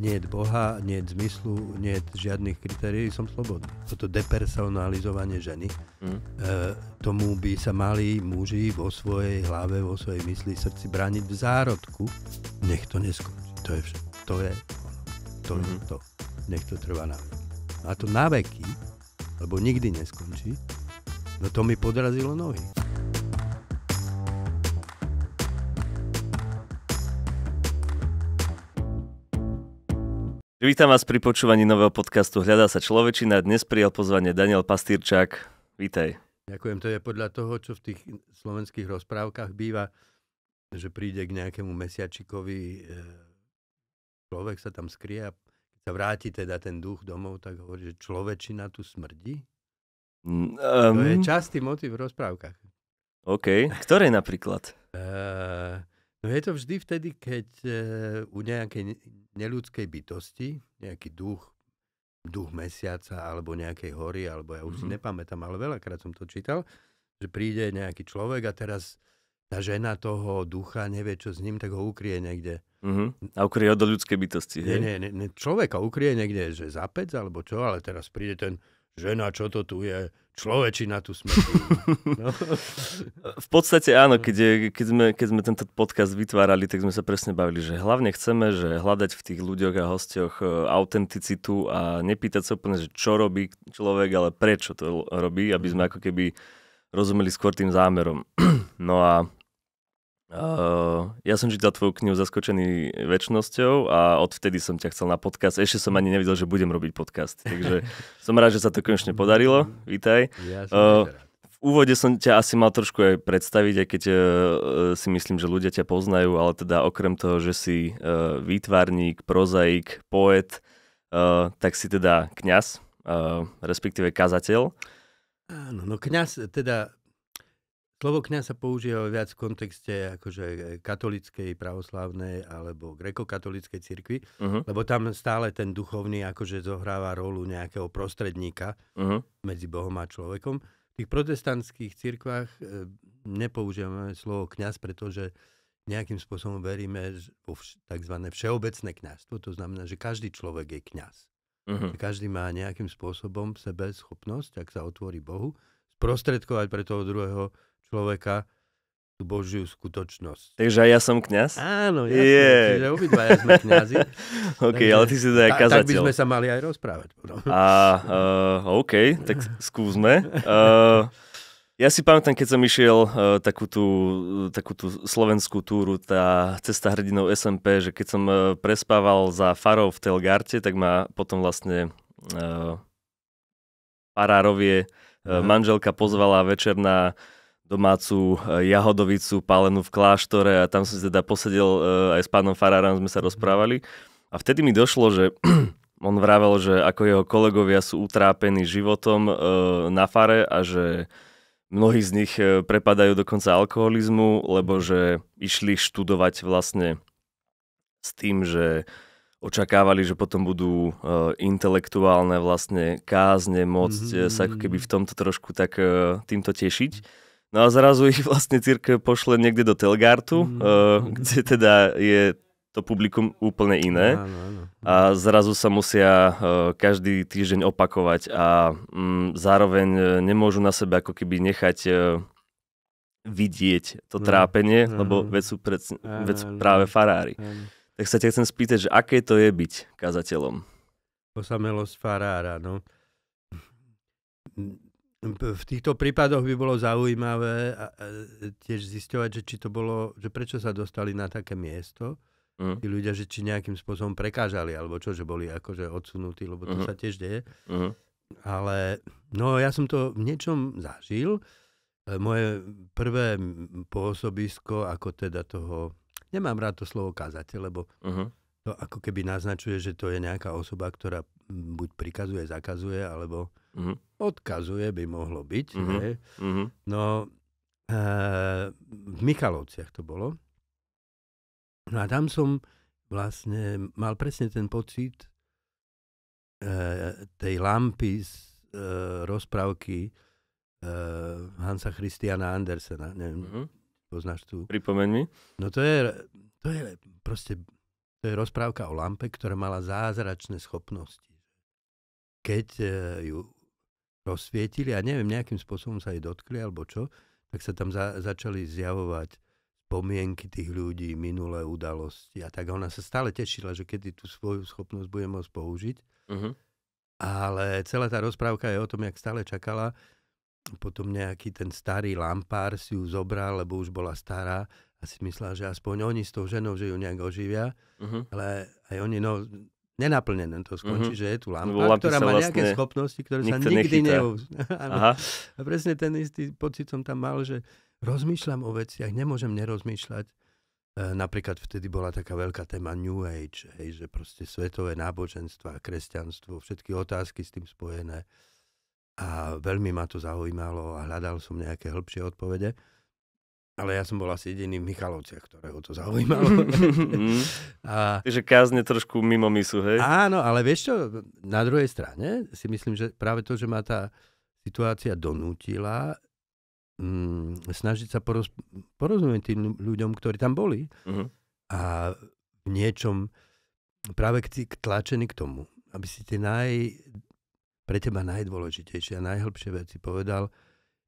nie je Boha, nie je zmyslu, nie je žiadnych kritérií, som slobodný. Toto depersonalizovanie ženy, mm. e, tomu by sa mali muži vo svojej hlave, vo svojej mysli, srdci brániť v zárodku. Nech to neskončí. To je všetko. To je to. Mm. hmm to. Nech to trvá na A to na veky, lebo nikdy neskončí, no to mi podrazilo nohy. Vítam vás pri počúvaní nového podcastu Hľadá sa človečina. Dnes prijal pozvanie Daniel Pastýrčák. Vítaj. Ďakujem, to je podľa toho, čo v tých slovenských rozprávkach býva, že príde k nejakému mesiačikovi, e, človek sa tam skrie a keď sa vráti teda ten duch domov, tak hovorí, že človečina tu smrdí. Um, to je ehm. častý motiv v rozprávkach. OK. Ktoré napríklad? E, No je to vždy vtedy, keď e, u nejakej neľudskej bytosti, nejaký duch, duch mesiaca alebo nejakej hory, alebo ja už mm-hmm. si mhm. nepamätám, ale veľakrát som to čítal, že príde nejaký človek a teraz tá žena toho ducha nevie, čo s ním, tak ho ukrie niekde. Mm-hmm. A ukrie ho do ľudskej bytosti. Hej? Nie, nie, nie, človeka ukrie niekde, že zapec alebo čo, ale teraz príde ten žena, čo to tu je, človečina tu sme. No. v podstate áno, keď, je, keď, sme, keď sme tento podcast vytvárali, tak sme sa presne bavili, že hlavne chceme, že hľadať v tých ľuďoch a hostiach e, autenticitu a nepýtať sa úplne, že čo robí človek, ale prečo to robí, aby sme mhm. ako keby rozumeli skôr tým zámerom. No a Uh, ja som čítal tvoju knihu Zaskočený väčšnosťou a odvtedy som ťa chcel na podcast. Ešte som ani nevidel, že budem robiť podcast. Takže som rád, že sa to konečne podarilo. Vítaj. Ja som uh, v úvode som ťa asi mal trošku aj predstaviť, aj keď uh, si myslím, že ľudia ťa poznajú, ale teda okrem toho, že si uh, výtvarník, prozaik, poet, uh, tak si teda kňaz, uh, respektíve kazateľ. Áno, no kňaz teda Slovo kňa sa používa viac v kontexte akože e, katolickej, pravoslavnej alebo grekokatolickej cirkvi, uh-huh. lebo tam stále ten duchovný akože zohráva rolu nejakého prostredníka uh-huh. medzi Bohom a človekom. V tých protestantských cirkvách e, nepoužívame slovo kňaz, pretože nejakým spôsobom veríme vo tzv. všeobecné kňazstvo. To znamená, že každý človek je kňaz. Uh-huh. Každý má nejakým spôsobom v sebe schopnosť, ak sa otvorí Bohu, sprostredkovať pre toho druhého človeka tú Božiu skutočnosť. Takže aj ja som kňaz? Áno, ja yeah. čiže obidva ja sme kňazi. OK, takže, ale ty si teda aj kazateľ. Tak by sme sa mali aj rozprávať. No. A, uh, OK, tak skúsme. Uh, ja si pamätám, keď som išiel uh, takú, tú, takú tú slovenskú túru, tá cesta hrdinou SMP, že keď som uh, prespával za farou v Telgarte, tak ma potom vlastne uh, parárovie uh, manželka pozvala večer na domácu e, jahodovicu pálenú v kláštore a tam som teda posedel e, aj s pánom Farárom, sme sa mhm. rozprávali. A vtedy mi došlo, že on vravel, že ako jeho kolegovia sú utrápení životom e, na fare a že mnohí z nich prepadajú dokonca alkoholizmu, lebo že išli študovať vlastne s tým, že očakávali, že potom budú intelektuálne vlastne kázne môcť mm-hmm. sa ako keby v mhm. tomto trošku tak týmto tešiť. Mhm. No a zrazu ich vlastne církev pošle niekde do Telgártu. mm. uh, eh, kde teda je to publikum úplne iné. Áno, áno. A zrazu sa musia uh, každý týždeň opakovať a um, zároveň eh, nemôžu na sebe ako keby nechať uh, vidieť to no. trápenie, mm. lebo no. vec sú, pred, vec sú práve farári. Tak sa ťa chcem spýtať, že aké to je byť kazateľom? Posamelosť farára, no v týchto prípadoch by bolo zaujímavé tiež zisťovať, že či to bolo, že prečo sa dostali na také miesto. Uh-huh. Tí ľudia, že či nejakým spôsobom prekážali, alebo čo, že boli akože odsunutí, lebo to uh-huh. sa tiež deje. Uh-huh. Ale no, ja som to v niečom zažil. E, moje prvé pôsobisko, ako teda toho, nemám rád to slovo kazateľ, lebo uh-huh to ako keby naznačuje, že to je nejaká osoba, ktorá buď prikazuje, zakazuje, alebo mm-hmm. odkazuje by mohlo byť. Mm-hmm. Hej. Mm-hmm. No, e, v Michalovciach to bolo. No a tam som vlastne mal presne ten pocit e, tej lampy z e, rozprávky e, Hansa Christiana Andersena. Neviem, mm-hmm. poznáš tu? Pripomeň mi. No to je, to je proste to je rozprávka o lampe, ktorá mala zázračné schopnosti. Keď e, ju rozsvietili, a neviem, nejakým spôsobom sa jej dotkli alebo čo, tak sa tam za- začali zjavovať spomienky tých ľudí, minulé udalosti a tak. Ona sa stále tešila, že kedy tú svoju schopnosť bude môcť použiť. Uh-huh. Ale celá tá rozprávka je o tom, jak stále čakala. Potom nejaký ten starý lampár si ju zobral, lebo už bola stará a si myslela, že aspoň oni s tou ženou, že ju nejak oživia, uh-huh. ale aj oni, no, nenaplnené to skončí, uh-huh. že je tu lampa, ktorá má vlastne nejaké schopnosti, ktoré sa nikdy neu... a presne ten istý pocit som tam mal, že rozmýšľam o veciach, nemôžem nerozmýšľať. E, napríklad vtedy bola taká veľká téma New Age, hej, že proste svetové náboženstva, kresťanstvo, všetky otázky s tým spojené. A veľmi ma to zaujímalo a hľadal som nejaké hĺbšie odpovede. Ale ja som bol asi jediný v Michalovciach, ktorého to zaujímalo. Mhm. a... Takže kázne trošku mimo misu, hej? Áno, ale vieš čo, na druhej strane si myslím, že práve to, že ma tá situácia donútila mm, snažiť sa poroz... porozumieť tým ľuďom, ktorí tam boli. Uh-huh. A v niečom práve k, k tlačený k tomu, aby si tie naj, pre teba najdôležitejšie a najhlbšie veci povedal,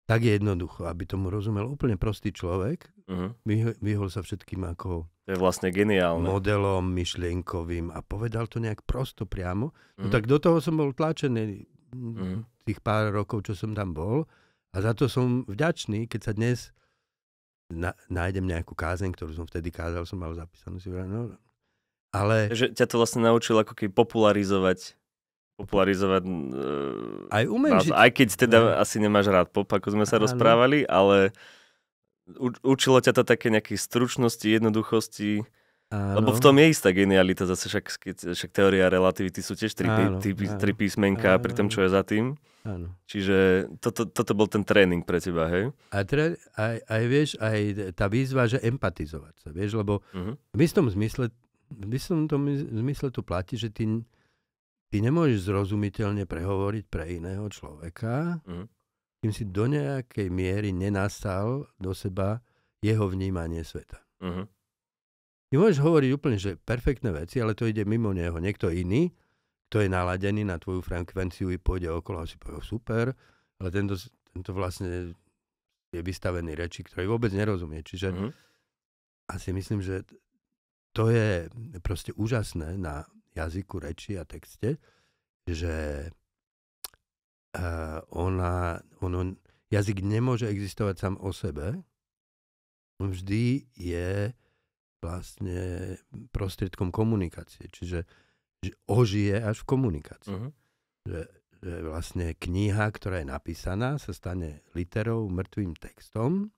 tak jednoducho, aby tomu rozumel úplne prostý človek, uh-huh. vyhol sa všetkým ako to je vlastne geniálne. modelom myšlienkovým a povedal to nejak prosto priamo. Uh-huh. No mhm. tak do toho som bol tlačený uh-huh. tých pár rokov, čo som tam bol a za to som vďačný, keď sa dnes na, nájdem nejakú kázeň, ktorú som vtedy kázal, som mal zapísanú si no, ale... Že ťa to vlastne naučil ako keby popularizovať popularizovať uh, aj, umenšiť. aj keď teda no. asi nemáš rád pop, ako sme sa ano. rozprávali, ale u, učilo ťa to také nejaké stručnosti, jednoduchosti. Áno. Lebo v tom je istá genialita, zase však, keď, však teória relativity sú tiež tri, áno, tri, áno, tri písmenka áno, pri tom, čo je za tým. Áno. Čiže toto, toto bol ten tréning pre teba, hej? A tre, aj, aj vieš, aj tá výzva, že empatizovať sa, vieš, lebo uh-huh. v istom zmysle, v istom tom zmysle tu platí, že ty ty nemôžeš zrozumiteľne prehovoriť pre iného človeka, mm. kým si do nejakej miery nenastal do seba jeho vnímanie sveta. mm Ty môžeš hovoriť úplne, že perfektné veci, ale to ide mimo neho. Niekto iný, kto je naladený na tvoju frekvenciu i pôjde okolo a si povie, super, ale tento, tento vlastne je vystavený reči, ktorý vôbec nerozumie. Čiže mm asi myslím, že to je proste úžasné na jazyku, reči a texte, že eh, ona, ono, jazyk nemôže existovať sám o sebe. On vždy je vlastne prostriedkom komunikácie. Čiže že ožije až v komunikácii. Uh-huh. Že, že vlastne kniha, ktorá je napísaná, sa stane literou, mŕtvým textom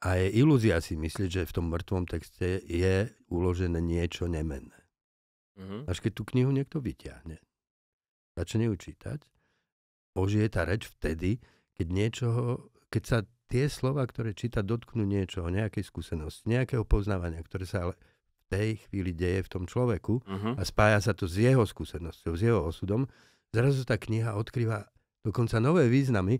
a je ilúzia si myslieť, že v tom mŕtvom texte je uložené niečo nemenné. Uh-huh. Až keď tú knihu niekto vyťahne, začne ju čítať, ožije tá reč vtedy, keď niečoho, keď sa tie slova, ktoré číta, dotknú niečoho, nejakej skúsenosti, nejakého poznávania, ktoré sa ale v tej chvíli deje v tom človeku uh-huh. a spája sa to s jeho skúsenosťou, s jeho osudom, zrazu tá kniha odkrýva dokonca nové významy,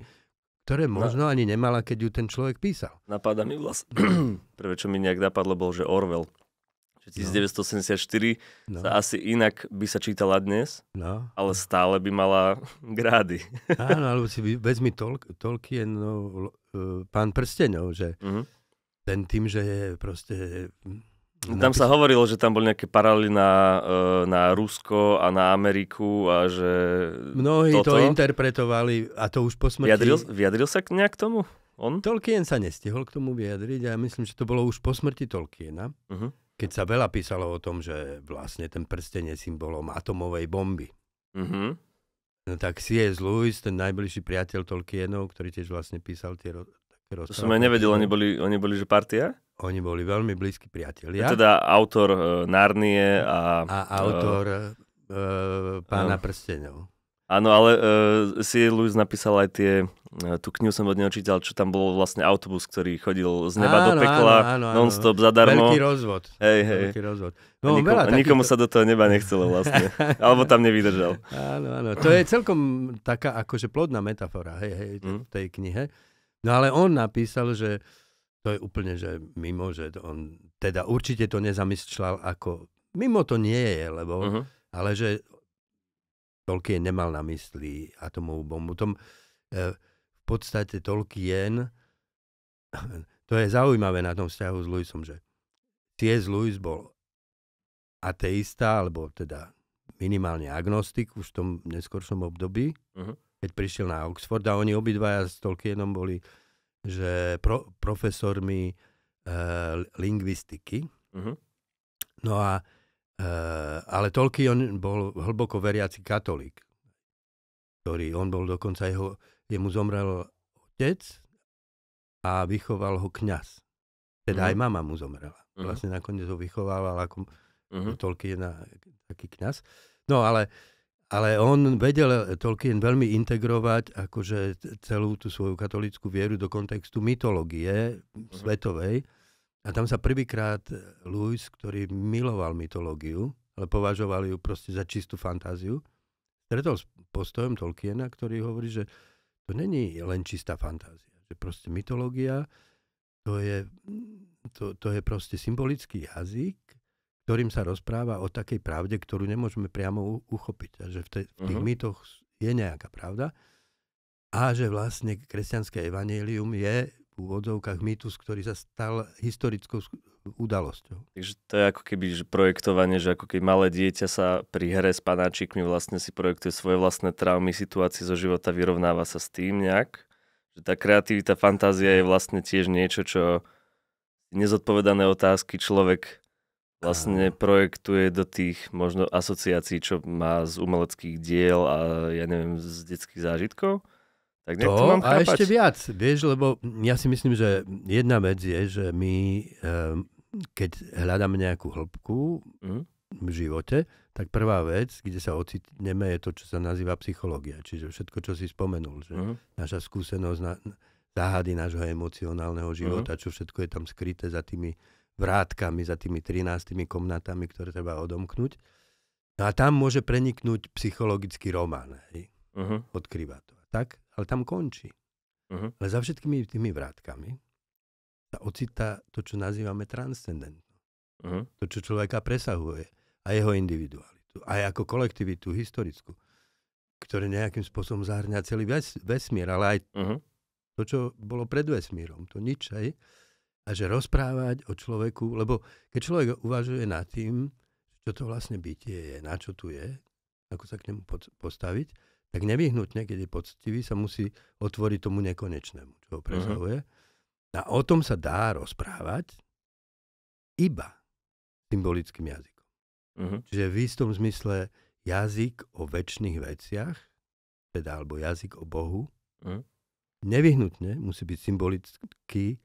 ktoré možno Na... ani nemala, keď ju ten človek písal. Napadá mi vlastne, prvé čo mi nejak napadlo, bol, že Orwell že 1984 no. no. sa asi inak by sa čítala dnes, no. ale stále by mala grády. Áno, alebo si vezmi tolkien no, e, Pán prstenov, že mm-hmm. ten tým, že je proste... Napis... Mm, tam sa hovorilo, že tam boli nejaké paralely na, e, na Rusko a na Ameriku a že... Mnohí toto... to interpretovali a to už po smrti... Vyjadril, vyjadril sa nejak k tomu? On? Tolkien sa nestihol k tomu vyjadriť a myslím, že to bolo už po smrti Tolkiena. Uh-huh keď sa veľa písalo o tom, že vlastne ten prsten je symbolom atomovej bomby. Mm-hmm. No tak C.S. Lewis, ten najbližší priateľ Tolkienov, ktorý tiež vlastne písal tie ro- rozprávky. To som aj nevedel, oni boli, oni boli že partia? Oni boli veľmi blízki priatelia. Teda autor e, Narnie a... A autor e, e, Pána no. prstenov. Áno, ale uh, si Luis napísal aj tie, uh, tú knihu som od neho čítal, čo tam bol vlastne autobus, ktorý chodil z neba áno, do pekla, áno, áno, non-stop, zadarmo. Veľký rozvod. Hej, hej. Veľký rozvod. No, a nikomu, nikomu to... sa do toho neba nechcelo vlastne. Alebo tam nevydržal. Áno, áno. To je celkom taká akože plodná metafora hej, hej, mm. tej knihe. No ale on napísal, že to je úplne, že mimo, že on teda určite to nezamýšľal ako... Mimo to nie je, lebo... Uh-huh. Ale že Tolkien nemal na mysli atomovú bombu. Tom, e, v podstate Tolkien, to je zaujímavé na tom vzťahu s Luisom, že C.S. Lewis bol ateista, alebo teda minimálne agnostik už v tom neskoršom období, uh-huh. keď prišiel na Oxford a oni obidvaja s Tolkienom boli že pro, profesormi e, lingvistiky. Uh-huh. No a Eh, ale Tolkien bol hlboko veriaci katolík, ktorý on bol dokonca jeho, jemu zomrel otec a vychoval ho kňaz. Teda mm. aj mhm. mama mu zomrela. Mm. Vlastne nakoniec ho vychovával ako mm. Tolkien taký kňaz. No ale, ale on vedel Tolkien veľmi integrovať akože celú tú svoju katolickú vieru do kontextu mytológie mm. svetovej. A tam sa prvýkrát e, Louis, ktorý miloval mytológiu, ale považoval ju proste za čistú fantáziu, stretol s postojom Tolkiena, ktorý hovorí, že to není len čistá fantázia. Že proste mytológia to je, to, to je proste symbolický jazyk, ktorým sa rozpráva o takej pravde, ktorú nemôžeme priamo uchopiť. A že v, te, v tých uh-huh. Mhm. mýtoch je nejaká pravda. A že vlastne kresťanské evanílium je v úvodzovkách mýtus, ktorý sa stal historickou udalosťou. Takže to je ako keby že projektovanie, že ako keby malé dieťa sa pri hre s panáčikmi vlastne si projektuje svoje vlastné traumy, situácie zo života, vyrovnáva sa s tým nejak. Že tá kreativita, fantázia je vlastne tiež niečo, čo nezodpovedané otázky človek vlastne projektuje do tých možno asociácií, čo má z umeleckých diel a ja neviem, z detských zážitkov. Tak to mám a ešte viac, vieš, lebo ja si myslím, že jedna vec je, že my, ehm, keď hľadáme nejakú hĺbku mm. v živote, tak prvá vec, kde sa ocitneme, je to, čo sa nazýva psychológia. Čiže všetko, čo si spomenul. Že mm. Naša skúsenosť, na, záhady nášho emocionálneho mhm. života, mm. čo všetko je tam skryté za tými vrátkami, za tými 13 komnatami, ktoré treba odomknúť. No a tam môže preniknúť psychologický román. Hej? Uh-huh. Odkrýva to. Tak? ale tam končí. Uh-huh. Ale za všetkými tými vrátkami sa ocitá to, čo nazývame transcendentno. Uh-huh. Mhm. To, čo človeka presahuje a jeho individualitu, aj ako kolektivitu historickú, ktoré nejakým spôsobom zahrňa celý ves- vesmír, ale aj uh-huh. to, čo bolo pred vesmírom, to nič, aj, a že rozprávať o človeku, lebo keď človek uvažuje nad tým, čo to vlastne bytie je, na čo tu je, ako sa k nemu postaviť, tak nevyhnutne, keď je poctivý, sa musí otvoriť tomu nekonečnému, čo ho mhm. presahuje. Uh-huh. A o tom sa dá rozprávať iba symbolickým jazykom. Uh-huh. Čiže v istom zmysle jazyk o väčšných veciach, teda alebo jazyk o Bohu, uh-huh. nevyhnutne musí byť symbolický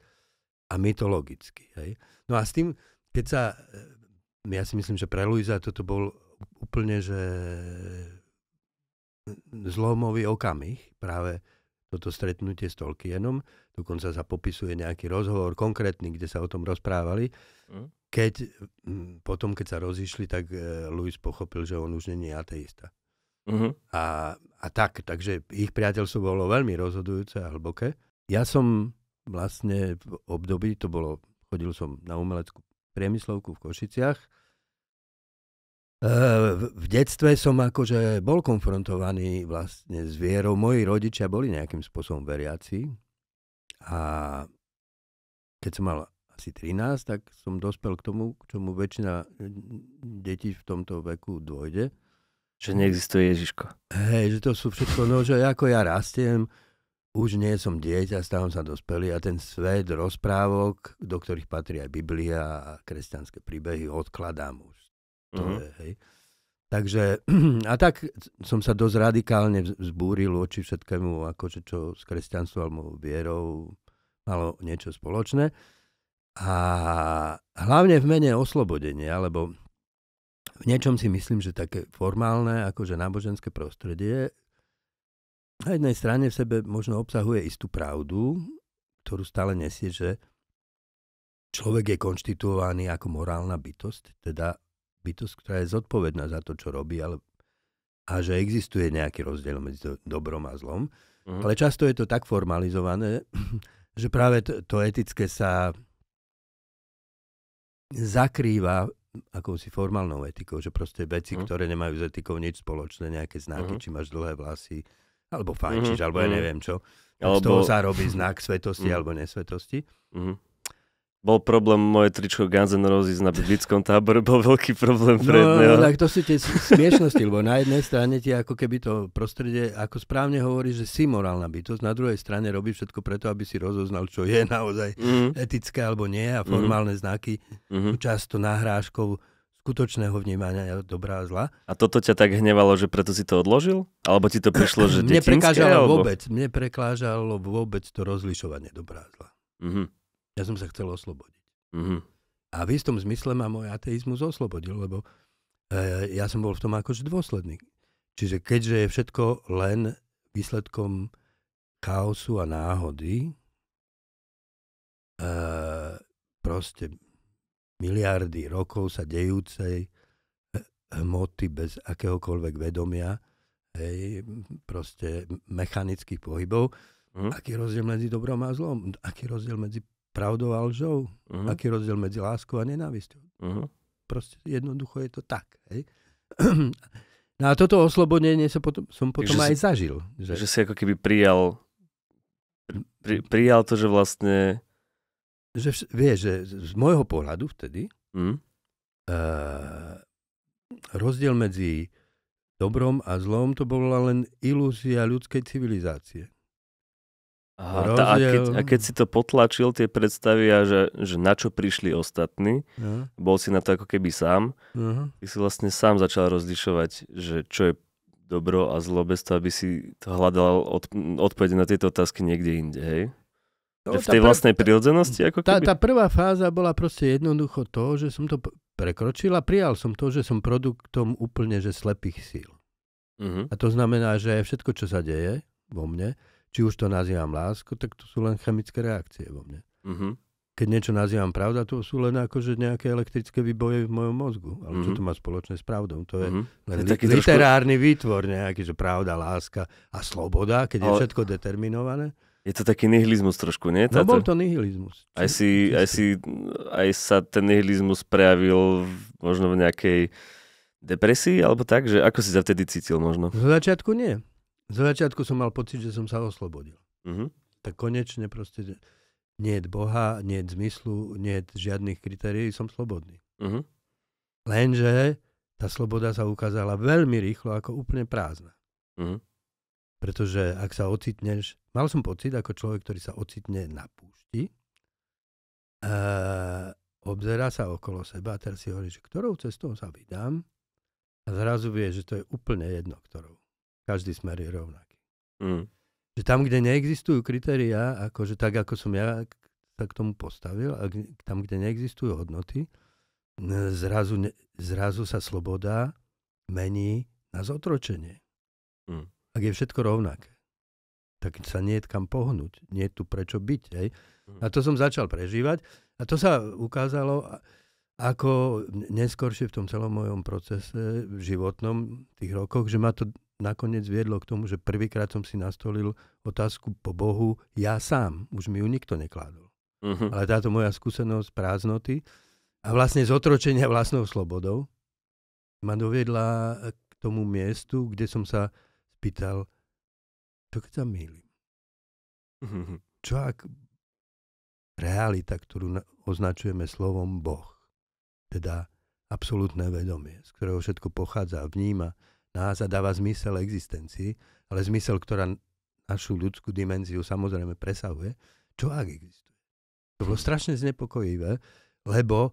a mytologický. Hej? No a s tým, keď sa, e, ja si myslím, že pre Luisa toto bol úplne, že zlomový okamih, práve toto stretnutie s Tolkienom, dokonca sa popisuje nejaký rozhovor konkrétny, kde sa o tom rozprávali. Mm. Keď, mm, potom, keď sa rozišli, tak e, Louis pochopil, že on už není ateista. Uh-huh. A, a tak, takže ich priateľstvo bolo veľmi rozhodujúce a hlboké. Ja som vlastne v období, to bolo, chodil som na umeleckú priemyslovku v Košiciach, Eh, v detstve som akože bol konfrontovaný vlastne s vierou. Moji rodičia boli nejakým spôsobom veriaci a keď som mal asi 13, tak som dospel k tomu, k čomu väčšina eh, detí v tomto veku dôjde. Že neexistuje Ježiško. Hej, že to sú všetko, no že ako ja rastiem, už nie som dieťa, stávam sa dospelý a ten svet rozprávok, do ktorých patrí aj Biblia a kresťanské príbehy, odkladám už. To mm-hmm. je, hej. Takže, a tak som sa dosť radikálne vzbúril voči všetkému, akože čo s kresťanstvom alebo vierou malo niečo spoločné. A hlavne v mene oslobodenia, alebo v niečom si myslím, že také formálne, akože náboženské prostredie na jednej strane v sebe možno obsahuje istú pravdu, ktorú stále nesie, že človek je konštituovaný ako morálna bytosť, teda bytosť, ktorá je zodpovedná za to, čo robí, ale a že existuje nejaký rozdiel medzi dobrom a zlom. Mm-hmm. Ale často je to tak formalizované, že práve to, to etické sa zakrýva akousi formálnou etikou, že proste veci, mm. ktoré nemajú s etikou nič spoločné, nejaké znaky, mm. či máš dlhé vlasy, alebo mhm. fajčíš, mm. alebo ja mhm. neviem čo. Alebo... Z toho sa robí znak svetosti mm. alebo nesvetosti. Mm bol problém moje tričko Guns N' Roses na biblickom tábore, bol veľký problém pre no, jedného. tak to sú tie smiešnosti, lebo na jednej strane ti ako keby to prostredie, ako správne hovoríš, že si morálna bytosť, na druhej strane robí všetko preto, aby si rozoznal, čo je naozaj mm. etické alebo nie a mhm. formálne mm. znaky mm sú často nahrážkou skutočného vnímania dobrá a zla. A toto ťa tak hnevalo, že preto si to odložil? Alebo ti to prišlo, že detinské? Mne prekážalo alebo... vôbec, mne prekážalo vôbec to rozlišovanie dobrá a zla. Mm-hmm. Ja som sa chcel oslobodiť. Mm-hmm. A v istom zmysle ma môj ateizmus oslobodil, lebo e, ja som bol v tom akože dôsledný. Čiže keďže je všetko len výsledkom chaosu a náhody, e, proste miliardy rokov sa dejúcej hmoty bez akéhokoľvek vedomia, hej, proste mechanických pohybov, Mm. Aký rozdiel medzi dobrom a zlom? Aký rozdiel medzi pravdou a lžou. Uh-huh. Aký je rozdiel medzi láskou a nenávisťou. Uh-huh. Proste jednoducho je to tak. Hej? No a toto oslobodenie sa potom, som potom aj si, zažil. Že... že si ako keby prijal, pri, prijal to, že vlastne... Že vie, že z môjho pohľadu vtedy mm. uh, rozdiel medzi dobrom a zlom to bola len ilúzia ľudskej civilizácie. Aha, tá, a, keď, a keď si to potlačil, tie predstavy a že, že na čo prišli ostatní, uh-huh. bol si na to ako keby sám, uh-huh. ty si vlastne sám začal rozlišovať, že čo je dobro a zlo bez toho, aby si to hľadal od, odpovede na tieto otázky niekde inde, hej? No, v tej vlastnej prírodzenosti, Ako tá, tá prvá fáza bola proste jednoducho to, že som to prekročil a prijal som to, že som produktom úplne že slepých síl. Uh-huh. A to znamená, že všetko, čo sa deje vo mne, či už to nazývam lásku, tak to sú len chemické reakcie vo mne. Mm-hmm. Keď niečo nazývam pravda, to sú len akože nejaké elektrické výboje v mojom mozgu. Ale mm-hmm. čo mhm. to má spoločné s pravdou? To je mm-hmm. len je li- literárny trošku... výtvor nejaký, že pravda, láska a sloboda, keď Ale... je všetko determinované. Je to taký nihilizmus trošku, nie? No, Táto... No bol to nihilizmus. Aj, si, aj, si, aj sa ten nihilizmus prejavil v, možno v nejakej depresii, alebo tak, že ako si sa vtedy cítil možno? V začiatku nie. Z začiatku som mal pocit, že som sa oslobodil. Mm-hmm. Tak konečne proste nie je Boha, nie je zmyslu, nie je žiadnych kritérií, som slobodný. Mm-hmm. Lenže tá sloboda sa ukázala veľmi rýchlo ako úplne prázdna. Mm-hmm. Pretože ak sa ocitneš, mal som pocit ako človek, ktorý sa ocitne na púšti, uh, obzerá sa okolo seba a teraz si hovorí, že ktorou cestou sa vydám a zrazu vie, že to je úplne jedno, ktorou. Každý smer je rovnaký. Mm. Že tam, kde neexistujú kritériá, akože tak, ako som ja sa k tomu postavil, a tam, kde neexistujú hodnoty, zrazu, ne, zrazu sa sloboda mení na zotročenie. Mm. Ak je všetko rovnaké, tak sa nie je kam pohnúť, nie je tu prečo byť. Hej? Mm. A to som začal prežívať a to sa ukázalo ako neskôršie v tom celom mojom procese v životnom tých rokoch, že ma to nakoniec viedlo k tomu, že prvýkrát som si nastolil otázku po Bohu ja sám. Už mi ju nikto nekládol. Uh-huh. Ale táto moja skúsenosť prázdnoty a vlastne zotročenia vlastnou slobodou ma doviedla k tomu miestu, kde som sa spýtal, čo keď sa mýlim? Uh-huh. Čo ak realita, ktorú označujeme slovom Boh, teda absolútne vedomie, z ktorého všetko pochádza a vníma, nás no a dáva zmysel existencii, ale zmysel, ktorá našu ľudskú dimenziu samozrejme presahuje, čo ak existuje. To bolo mhm. strašne znepokojivé, lebo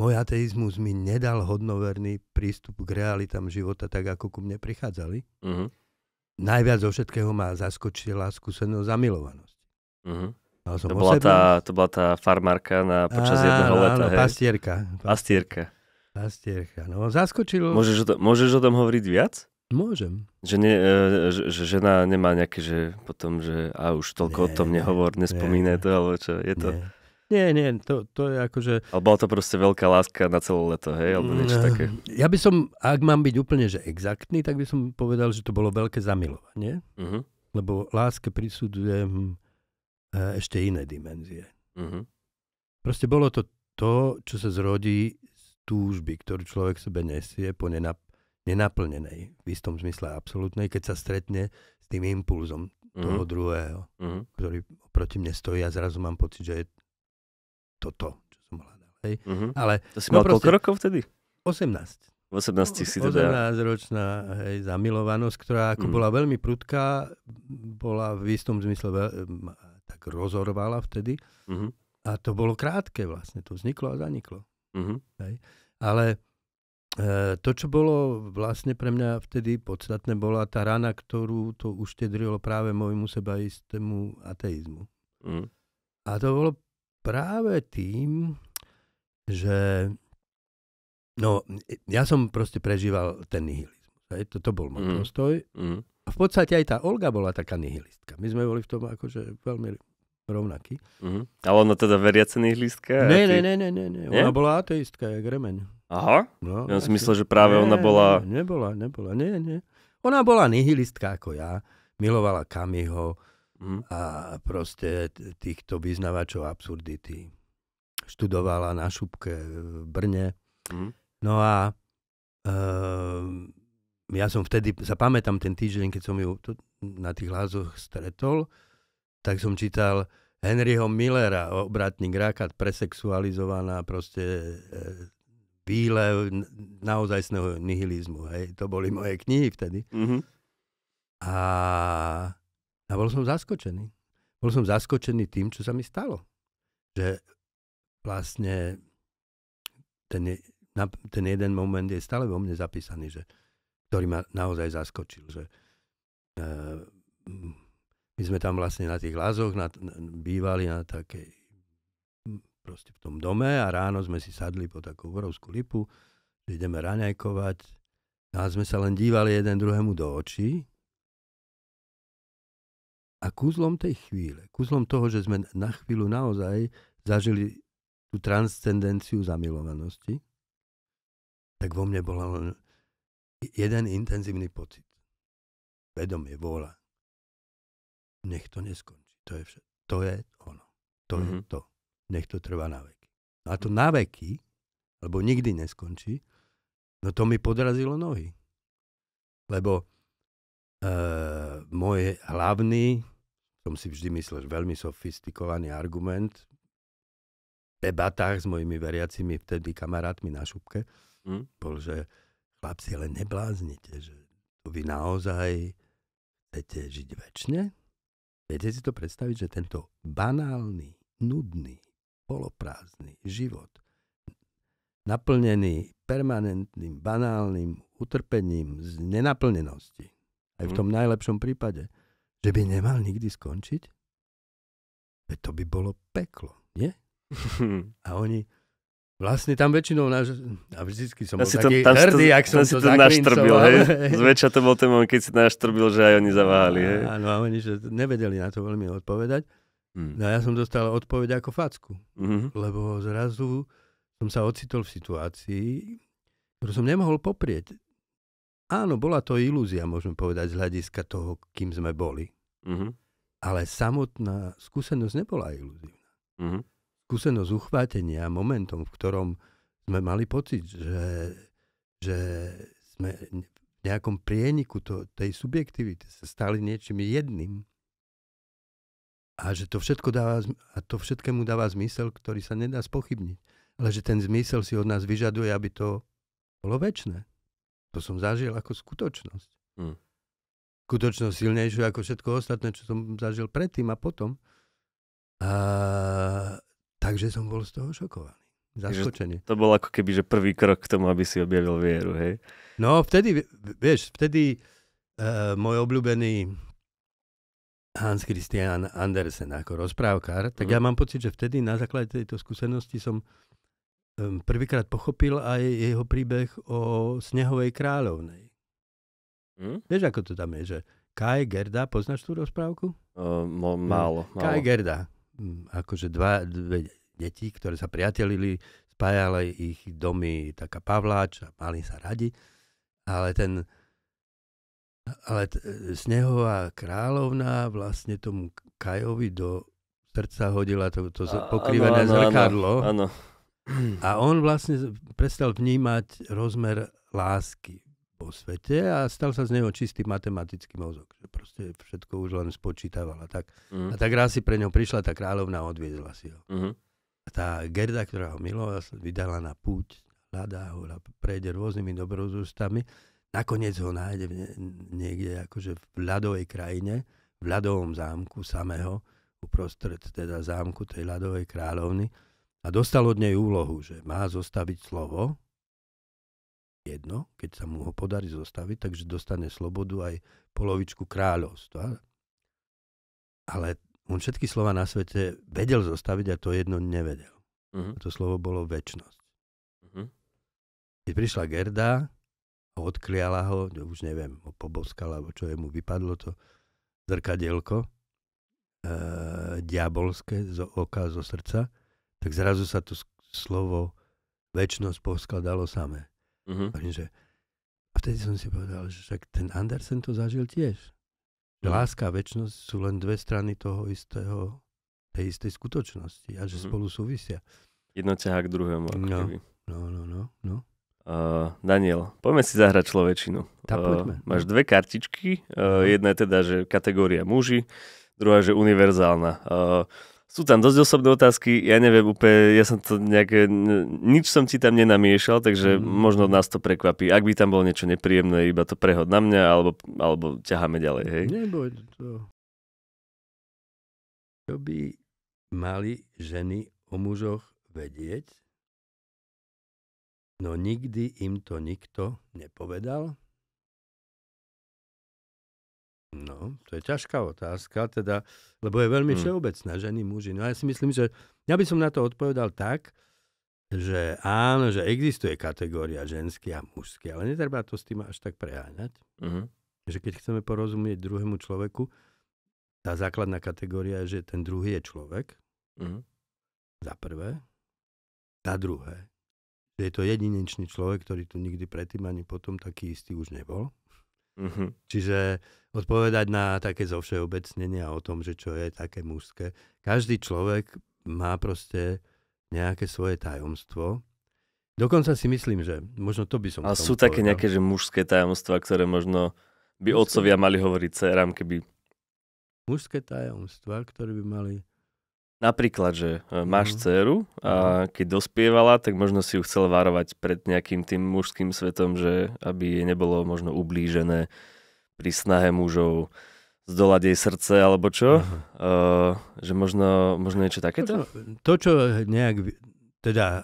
môj ateizmus mi nedal hodnoverný prístup k realitám života, tak ako ku mne prichádzali. Uh-huh. Najviac zo všetkého ma zaskočila skúsenosť zamilovanosť. Uh-huh. to, bola tá, to bola tá farmárka na počas Á, jedného leta. Áno, pastierka. Pastierka. Pastierka, no zaskočilo... Môžeš o, to, môžeš o tom hovoriť viac? Môžem. Že, ne, e, že, že žena nemá nejaké, že potom, že a už toľko nie, o tom nehovor, nespomínaj to, alebo čo, je to... Nie, nie, to, to je akože... Ale bola to proste veľká láska na celé leto, hej, alebo niečo no, také. Ja by som, ak mám byť úplne že exaktný, tak by som povedal, že to bolo veľké zamilovanie, uh-huh. lebo láske prisudzujem hm, e, ešte iné dimenzie. Uh-huh. Proste bolo to to, čo sa zrodí túžby, ktorú človek sebe nesie po nenap- nenaplnenej, v istom zmysle absolútnej, keď sa stretne s tým impulzom mm-hmm. toho mhm. druhého, mm-hmm. ktorý proti mne stojí a zrazu mám pocit, že je toto, čo som hľadal. Hej? Mm-hmm. Ale, to si no mal koľko rokov vtedy? 18. 18 si teda... 18-ročná hej, zamilovanosť, ktorá ako mm. bola veľmi prudká, bola v istom zmysle veľ, tak rozorvala vtedy. Mm-hmm. A to bolo krátke vlastne, to vzniklo a zaniklo. Mm-hmm. Hej. Ale e, to, čo bolo vlastne pre mňa vtedy podstatné, bola tá rana, ktorú to uštedrilo práve môjmu sebaistému ateizmu. Mm. A to bolo práve tým, že no, ja som proste prežíval ten nihilizmus. Hej? to bol môj mm. postoj. Mm. A v podstate aj tá Olga bola taká nihilistka. My sme boli v tom akože veľmi rovnaký. Uh-huh. Mhm. Ale ona teda veriacených lístka? Ne, ty... ne, ne, ne, ne, Ona bola ateistka, je gremeň. Aha? No, ja si myslel, že práve ne, ona bola... Ne, nebola, nebola, nie, nie. Ona bola nihilistka ako ja, milovala Kamiho mm. a proste týchto vyznavačov absurdity. Študovala na šupke v Brne. Mm. No a e, ja som vtedy, sa pamätám ten týždeň, keď som ju to, na tých lázoch stretol, tak som čítal Henryho Millera, obratník Rakat, presexualizovaná proste e, výlev naozajstného nihilizmu. Hej. To boli moje knihy vtedy. Mm-hmm. A, a bol som zaskočený. Bol som zaskočený tým, čo sa mi stalo. Že vlastne ten, ten jeden moment je stále vo mne zapísaný, že, ktorý ma naozaj zaskočil. Že, e, my sme tam vlastne na tých lázoch na, na, bývali na takej proste v tom dome a ráno sme si sadli po takú obrovskú lipu, že ideme raňajkovať. No a sme sa len dívali jeden druhému do očí. A kúzlom tej chvíle, kúzlom toho, že sme na chvíľu naozaj zažili tú transcendenciu zamilovanosti, tak vo mne bol len jeden intenzívny pocit. Vedomie, vôľa nech to neskončí. To je, všetko. to je ono. To mm-hmm. je mhm. to. Nech to trvá na veky. No a to na veky, alebo nikdy neskončí, no to mi podrazilo nohy. Lebo eh, e, môj hlavný, som si vždy myslel, že veľmi sofistikovaný argument v debatách s mojimi veriacimi vtedy kamarátmi na šupke, mm. bol, že chlapci, ale nebláznite, že vy naozaj chcete žiť väčšine? Viete si to predstaviť, že tento banálny, nudný, poloprázdny život, naplnený permanentným, banálnym utrpením z nenaplnenosti, aj v mhm. tom najlepšom prípade, že by nemal nikdy skončiť? Veď to by bolo peklo, nie? A oni, Vlastne tam väčšinou, na... a vždycky som bol ja taký tam, hrdý, ak som to, to naštrbil, hej? Zväčša to bol ten moment, keď si naštrbil, že aj oni zaváhali, hej? Áno, a oni že nevedeli na to veľmi odpovedať. Hmm. No a ja som dostal odpoveď ako facku, mm-hmm. lebo zrazu som sa ocitol v situácii, ktorú som nemohol poprieť. Áno, bola to ilúzia, môžem povedať, z hľadiska toho, kým sme boli. Mm-hmm. Ale samotná skúsenosť nebola ilúzia. Mm-hmm skúsenosť uchvátenia momentom, v ktorom sme mali pocit, že, že sme v nejakom prieniku to, tej subjektivity sa stali niečím jedným a že to všetko dáva, a to všetkému dáva zmysel, ktorý sa nedá spochybniť. Ale že ten zmysel si od nás vyžaduje, aby to bolo väčné. To som zažil ako skutočnosť. Hmm. Skutočnosť silnejšiu ako všetko ostatné, čo som zažil predtým a potom. A Takže som bol z toho šokovaný. Zaskočený. To bol ako keby že prvý krok k tomu, aby si objavil vieru, hej? No, vtedy, vieš, vtedy uh, môj obľúbený Hans Christian Andersen ako rozprávkar, tak mm. ja mám pocit, že vtedy na základe tejto skúsenosti som um, prvýkrát pochopil aj jeho príbeh o snehovej kráľovnej. Mm? Vieš, ako to tam je, že Kaj Gerda, poznáš tú rozprávku? Uh, málo, málo. Kaj Gerda, akože dva, dve deti, ktoré sa priatelili, spájali ich domy taká Pavláč a mali sa radi, ale ten ale t- Snehová kráľovna vlastne tomu Kajovi do srdca hodila to, to pokrivené áno, zrkadlo. Ano, ano. A on vlastne prestal vnímať rozmer lásky po svete a stal sa z neho čistý matematický mozog. Že proste všetko už len spočítavala. Tak, mm. A tak raz si pre ňou prišla tá kráľovna a odviedla si ho. Mm. A tá Gerda, ktorá ho milovala, sa vydala na púť, hľadá ho, prejde rôznymi dobrozústami. Nakoniec ho nájde niekde akože v ľadovej krajine, v ľadovom zámku samého, uprostred teda zámku tej ľadovej kráľovny a dostal od nej úlohu, že má zostaviť slovo, jedno, keď sa mu ho podarí zostaviť, takže dostane slobodu aj polovičku kráľovstva. Ale on všetky slova na svete vedel zostaviť a to jedno nevedel. Uh-huh. A to slovo bolo väčnosť. Uh-huh. Keď prišla Gerda a odkliala ho, no už neviem, ho poboskala, alebo čo mu vypadlo to zrkadielko, e, diabolské z oka, zo srdca, tak zrazu sa to slovo väčnosť poskladalo samé. Uh-huh. že... A vtedy som si povedal, že však ten Andersen to zažil tiež. Že uh-huh. láska a väčšnosť sú len dve strany toho istého, tej istej skutočnosti a že uh-huh. spolu súvisia. Jedno ťahá k druhému. Ako no, no, no, no. no. Uh, Daniel, poďme si zahrať človečinu. Tá, poďme. Uh, máš dve kartičky, uh, uh-huh. jedna je teda, že kategória muži, druhá, že univerzálna. Uh, sú tam dosť osobné otázky, ja neviem úplne, ja som to nejaké, e, nič som ti tam nenamiešal, takže mm. možno nás to prekvapí. Ak by tam bolo niečo nepríjemné, iba to prehod na mňa, alebo, alebo ťaháme ďalej, hej? Neboj to. Čo by mali ženy o mužoch vedieť? No nikdy im to nikto nepovedal. No, to je ťažká otázka, teda, lebo je veľmi hmm. všeobecná, ženy, muži. No ja si myslím, že ja by som na to odpovedal tak, že áno, že existuje kategória ženský a mužský, ale netreba to s tým až tak preháňať. Hmm. Že keď chceme porozumieť druhému človeku, tá základná kategória je, že ten druhý je človek. Mm. Za prvé. Za druhé. Že je to jedinečný človek, ktorý tu nikdy predtým ani potom taký istý už nebol. Mm-hmm. Čiže odpovedať na také zovšeobecnenia o tom, že čo je také mužské. Každý človek má proste nejaké svoje tajomstvo. Dokonca si myslím, že možno to by som... A sú také nejaké že mužské tajomstva, ktoré možno by mužské. otcovia mali hovoriť cerám, keby... Mužské tajomstva, ktoré by mali Napríklad, že e, máš mm dceru a keď dospievala, tak možno si ju chcel varovať pred nejakým tým mužským svetom, že aby jej nebolo možno ublížené pri snahe mužov zdolať jej srdce alebo čo? Uh, že možno, možno niečo takéto? To, to, čo nejak teda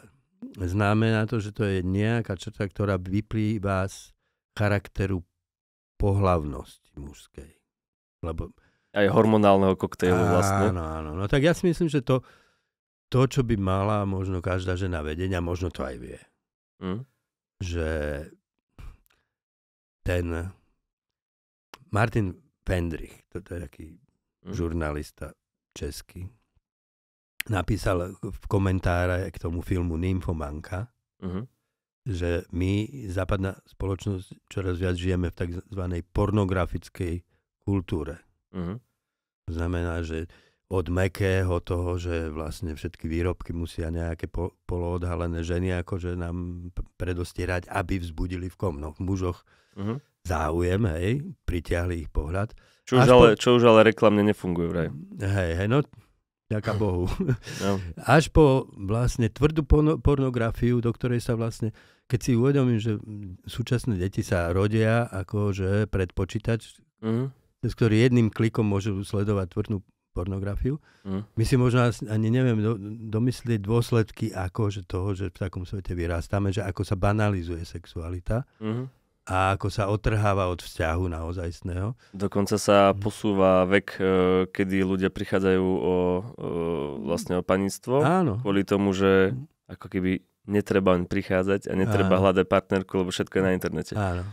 znamená to, že to je nejaká črta, ktorá vyplýva z charakteru pohlavnosti mužskej. Lebo aj hormonálneho koktejlu vlastne. Áno, áno. No tak ja si myslím, že to, to čo by mala možno každá žena vedieť, a možno to aj vie, mm. že ten Martin Pendrich, to je taký mm. žurnalista český, napísal v komentáre k tomu filmu Nymphomanka, mm-hmm. že my, západná spoločnosť, čoraz viac žijeme v tzv. pornografickej kultúre Uh-huh. Mhm. To znamená, že od mekého toho, že vlastne všetky výrobky musia nejaké po, poloodhalené ženy akože nám predostierať, aby vzbudili v komnoch mužoch uh-huh. záujem, hej, pritiahli ich pohľad. Čo už, ale, po... čo už ale reklamne nefunguje vraj. Hej, hej, no Ďaká hm. Bohu. No. Až po vlastne tvrdú porno, pornografiu, do ktorej sa vlastne, keď si uvedomím, že súčasné deti sa rodia akože pred počítač, mm cez ktorý jedným klikom môžu sledovať tvrdnú pornografiu. Mm. My si možno ani neviem do, domyslieť dôsledky že toho, že v takom svete vyrastáme, že ako sa banalizuje sexualita mm. a ako sa otrháva od vzťahu naozajstného. Dokonca sa posúva vek, e, kedy ľudia prichádzajú o, o e, vlastne o panictvo. Áno. Kvôli tomu, že ako keby netreba prichádzať a netreba Áno. hľadať partnerku, lebo všetko je na internete. Áno.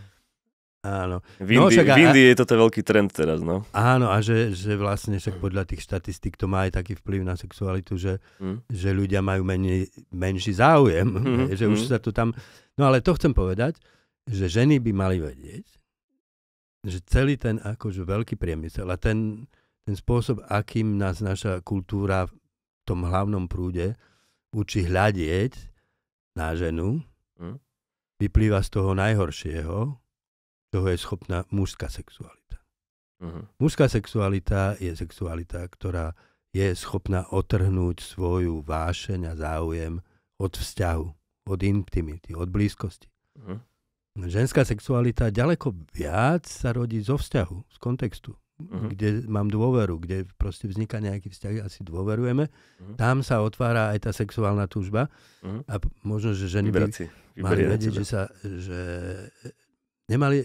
Áno. V, Indi- no, však, v Indii a... je toto veľký trend teraz, no. Áno, a že, že vlastne však podľa tých štatistík to má aj taký vplyv na sexualitu, že, mm. že ľudia majú menej, menší záujem, mm. že už sa to tam... No ale to chcem povedať, že ženy by mali vedieť, že celý ten akože veľký priemysel a ten, ten spôsob, akým nás naša kultúra v tom hlavnom prúde učí hľadieť na ženu, mm. vyplýva z toho najhoršieho, toho je schopná mužská sexualita. Uh-huh. Mužská sexualita je sexualita, ktorá je schopná otrhnúť svoju vášeň a záujem od vzťahu, od intimity, od blízkosti. Uh-huh. Ženská sexualita ďaleko viac sa rodí zo vzťahu, z kontextu, uh-huh. kde mám dôveru, kde proste vzniká nejaký vzťah, asi dôverujeme. Uh-huh. Tam sa otvára aj tá sexuálna túžba uh-huh. a možno, že ženy by mali vedieť, že, sa, že, nemali,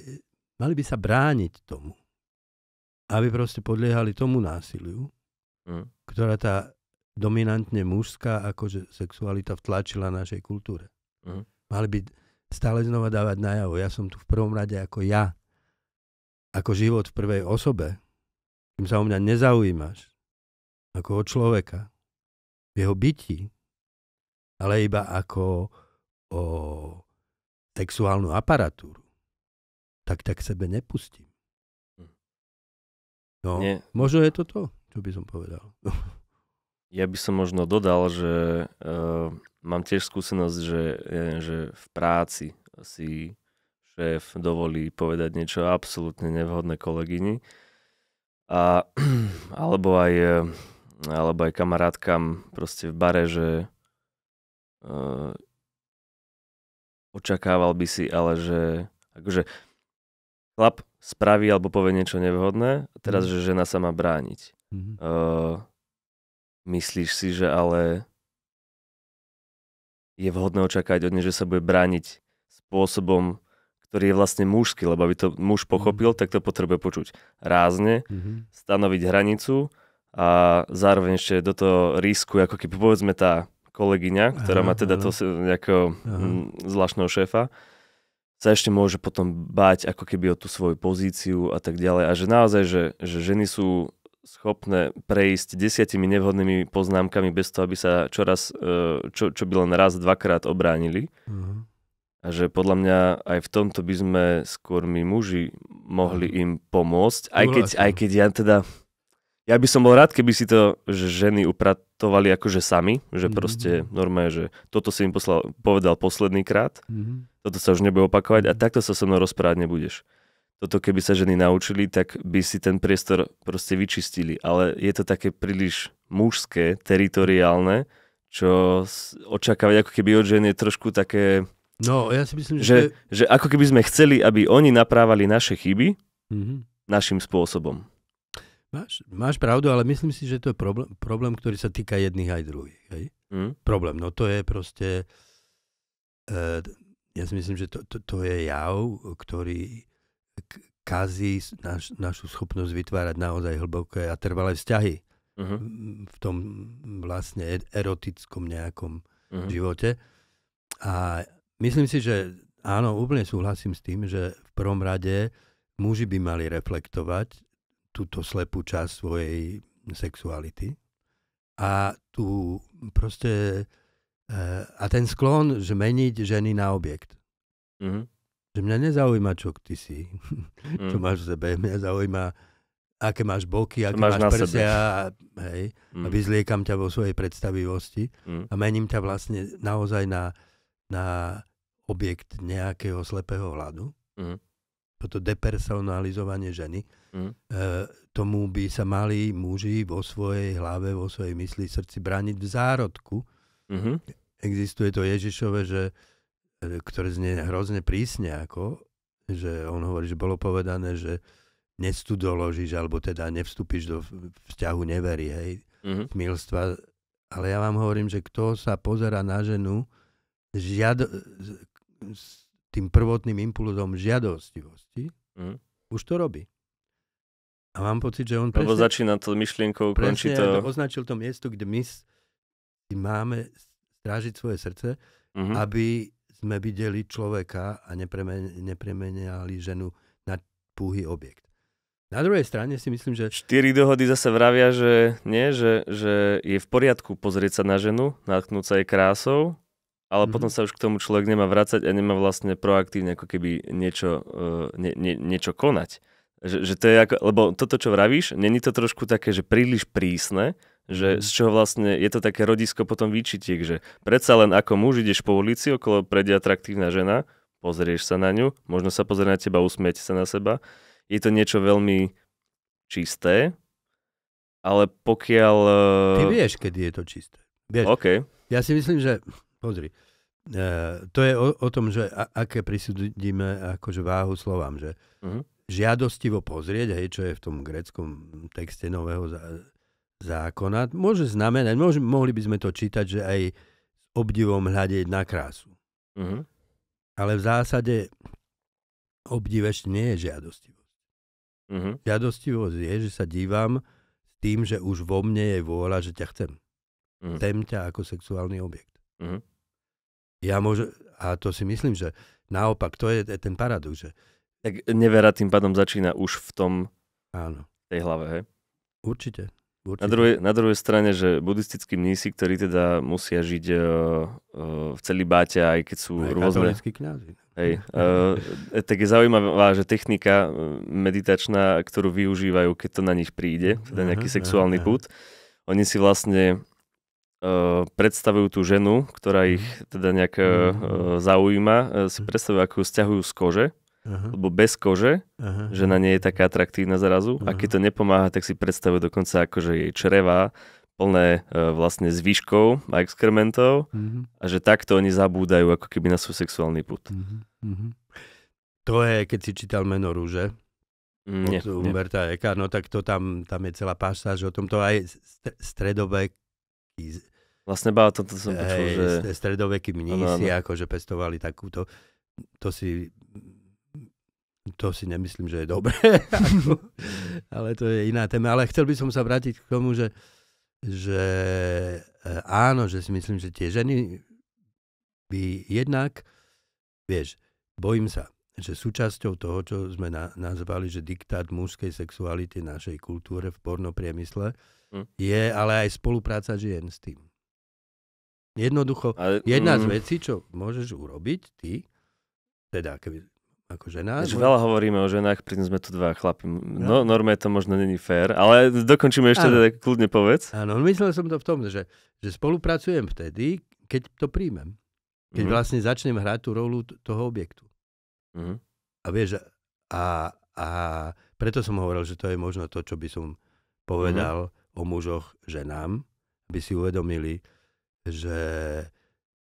mali by sa brániť tomu, aby proste podliehali tomu násiliu, mm. ktorá tá dominantne mužská akože sexualita vtlačila našej kultúre. Mm. Mali by stále znova dávať najavo. Ja som tu v prvom rade ako ja, ako život v prvej osobe, kým sa o mňa nezaujímaš, ako o človeka, v jeho byti, ale iba ako o sexuálnu aparatúru tak tak sebe nepustím. Hm. No, Nie. možno je to to, čo by som povedal. ja by som možno dodal, že uh, mám tiež skúsenosť, že, e, že v práci si šéf dovolí povedať niečo absolútne nevhodné kolegyni. A, alebo aj e, alebo aj kamarátkam proste v bare, že uh, očakával by si, ale že akože chlap spraví alebo povie niečo nevhodné, teraz, mm. že žena sa má brániť. Mm-hmm. Uh, myslíš si, že ale je vhodné očakávať od nej, že sa bude brániť spôsobom, ktorý je vlastne mužský, lebo aby to muž mhm. pochopil, mm-hmm. tak to potrebuje počuť rázne, mm-hmm. stanoviť hranicu a zároveň ešte do toho risku, ako keby povedzme tá kolegyňa, ktorá aha, má teda aha. to nejako aha. zvláštneho šéfa, sa ešte môže potom báť ako keby o tú svoju pozíciu a tak ďalej. A že naozaj, že, že ženy sú schopné prejsť desiatimi nevhodnými poznámkami bez toho, aby sa čoraz, e, čo, čo by len raz, dvakrát obránili. Mm-hmm. A že podľa mňa aj v tomto by sme skôr my muži mohli mhm. im pomôcť, aj keď, aj keď ja teda... Ja by som bol rád, keby si to že ženy upratovali akože sami, že mm-hmm. proste normálne, že toto si im poslal, povedal posledný krát. Mm-hmm toto sa už nebude opakovať a takto sa so mnou rozprávať nebudeš. Toto keby sa ženy naučili, tak by si ten priestor proste vyčistili, ale je to také príliš mužské, teritoriálne, čo očakávať ako keby od ženy je trošku také... No, ja si myslím, že... Že, že ako keby sme chceli, aby oni naprávali naše chyby mm-hmm. našim spôsobom. Máš, máš pravdu, ale myslím si, že to je problém, problém ktorý sa týka jedných aj druhých. Hej? Mm. Problém, no to je proste... E, ja si myslím, že to, to, to je jav, ktorý kazí naš, našu schopnosť vytvárať naozaj hlboké a trvalé vzťahy uh-huh. v tom vlastne e, erotickom nejakom uh-huh. živote. A myslím si, že áno, úplne súhlasím s tým, že v prvom rade muži by mali reflektovať túto slepú časť svojej sexuality a tu proste Eh, a ten sklon, že meniť ženy na objekt. Mm-hmm. Že mňa nezaujíma, čo ty si, mm. čo máš v sebe. Mňa zaujíma, aké máš boky, aké máš, máš prsia. A, hej, mm. a mhm. vyzliekam ťa vo svojej predstavivosti mm. a mením ťa vlastne naozaj na, na objekt nejakého slepého hladu. Mm. Toto depersonalizovanie ženy. Mm. E, tomu by sa mali muži vo svojej hlave, vo svojej mysli, srdci brániť v zárodku. Mm-hmm existuje to Ježišove, že, e, ktoré znie hrozne prísne, ako, že on hovorí, že bolo povedané, že nestudoložíš, alebo teda nevstúpiš do vzťahu nevery, hej, mm-hmm. milstva. Ale ja vám hovorím, že kto sa pozera na ženu žiado, s tým prvotným impulzom žiadostivosti, mm-hmm. už to robí. A mám pocit, že on... Presne, začína to myšlienkou, končí to... označil to miesto, kde my máme strážiť svoje srdce, mm-hmm. aby sme videli človeka a nepremeniali ženu na púhy objekt. Na druhej strane si myslím, že... Štyri dohody zase vravia, že nie, že, že je v poriadku pozrieť sa na ženu, natknúť sa jej krásou, ale mm-hmm. potom sa už k tomu človek nemá vrácať a nemá vlastne proaktívne ako keby niečo, eh, nie, nie, niečo konať. Že, že to je ako, lebo toto, čo vravíš, není to trošku také, že príliš prísne, že mm. z čoho vlastne je to také rodisko potom výčitiek, že predsa len ako muž ideš po ulici, okolo prejde atraktívna žena, pozrieš sa na ňu, možno sa pozrie na teba, usmieť sa na seba. Je to niečo veľmi čisté, ale pokiaľ... Ty eh, vieš, kedy je to čisté. Vieš, okay. Ja si myslím, že... Pozri. E, to je o, o tom, že a, aké prisudíme akože váhu slovám, že uh-huh. žiadostivo pozrieť, hej, čo je v tom greckom texte nového zákona môže znamenať, môže, mohli by sme to čítať, že aj s obdivom hľadieť na krásu. Uh-huh. Ale v zásade obdiv ešte nie je žiadostivosť. Uh-huh. Žiadostivosť je, že sa dívam s tým, že už vo mne je vôľa, že ťa chcem. Uh-huh. Chcem ťa ako sexuálny objekt. Uh-huh. Ja môžem, a to si myslím, že naopak, to je ten paradox, že tak nevera tým pádom začína už v tom Áno. tej hlave, hej? Určite. Na druhej, na druhej strane, že buddhistickí mnísi, ktorí teda musia žiť uh, uh, v báte, aj keď sú aj rôzne... Kňazi. Hej, uh, tak je zaujímavá, že technika meditačná, ktorú využívajú, keď to na nich príde, teda nejaký uh-huh, sexuálny uh-huh. put, oni si vlastne uh, predstavujú tú ženu, ktorá mhm. ich teda nejak uh, zaujíma, uh, si mhm. predstavujú, ako ju stiahujú z kože uh-huh. lebo bez kože uh-huh. žena nie je taká atraktívna zrazu uh-huh. a keď to nepomáha, tak si predstavuje dokonca ako, že jej čreva plné e, vlastne zvyškov a exkrementov uh-huh. a že takto oni zabúdajú ako keby na svoj sexuálny put. Uh-huh. Uh-huh. To je, keď si čítal meno rúže mm, od Umberta nie. Eka, no tak to tam, tam je celá pasáž o tomto aj stredoveký Vlastne bá, toto som počul, že... Stredovekí mnísi ano, akože pestovali takúto, to si to si nemyslím, že je dobré, ale to je iná téma. Ale chcel by som sa vrátiť k tomu, že, že e, áno, že si myslím, že tie ženy by jednak, vieš, bojím sa, že súčasťou toho, čo sme na, nazvali, že diktát mužskej sexuality našej kultúre v pornopriemysle, hm. je ale aj spolupráca žien s tým. Jednoducho, ale, jedna mm. z vecí, čo môžeš urobiť ty, teda keby ako žena. Že veľa hovoríme o ženách, pritom sme tu dva chlapi. No, no. norme to možno není fér, ale dokončíme ešte, tak teda kľudne povedz. Áno, no myslel som to v tom, že, že spolupracujem vtedy, keď to príjmem. Keď mm vlastne začnem hrať tú rolu toho objektu. mm A vieš, a, a preto som hovoril, že to je možno to, čo by som povedal mm o mužoch ženám, aby si uvedomili, že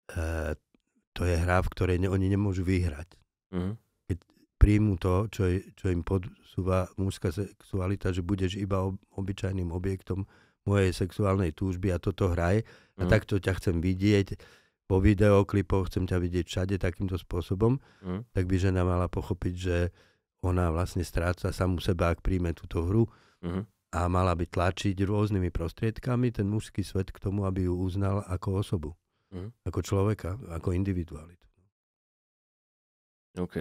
e, to je hra, v ktorej ne, oni nemôžu vyhrať. mm príjmu to, čo, je, čo im podsúva mužská sexualita, že budeš iba ob, obyčajným objektom mojej sexuálnej túžby a toto hraj. Mm. A takto ťa chcem vidieť po videoklipoch, chcem ťa vidieť všade takýmto spôsobom. Mm. Tak by žena mala pochopiť, že ona vlastne stráca samú seba, ak príjme túto hru. Mm. A mala by tlačiť rôznymi prostriedkami ten mužský svet k tomu, aby ju uznal ako osobu. Mm. Ako človeka, ako individualitu. OK.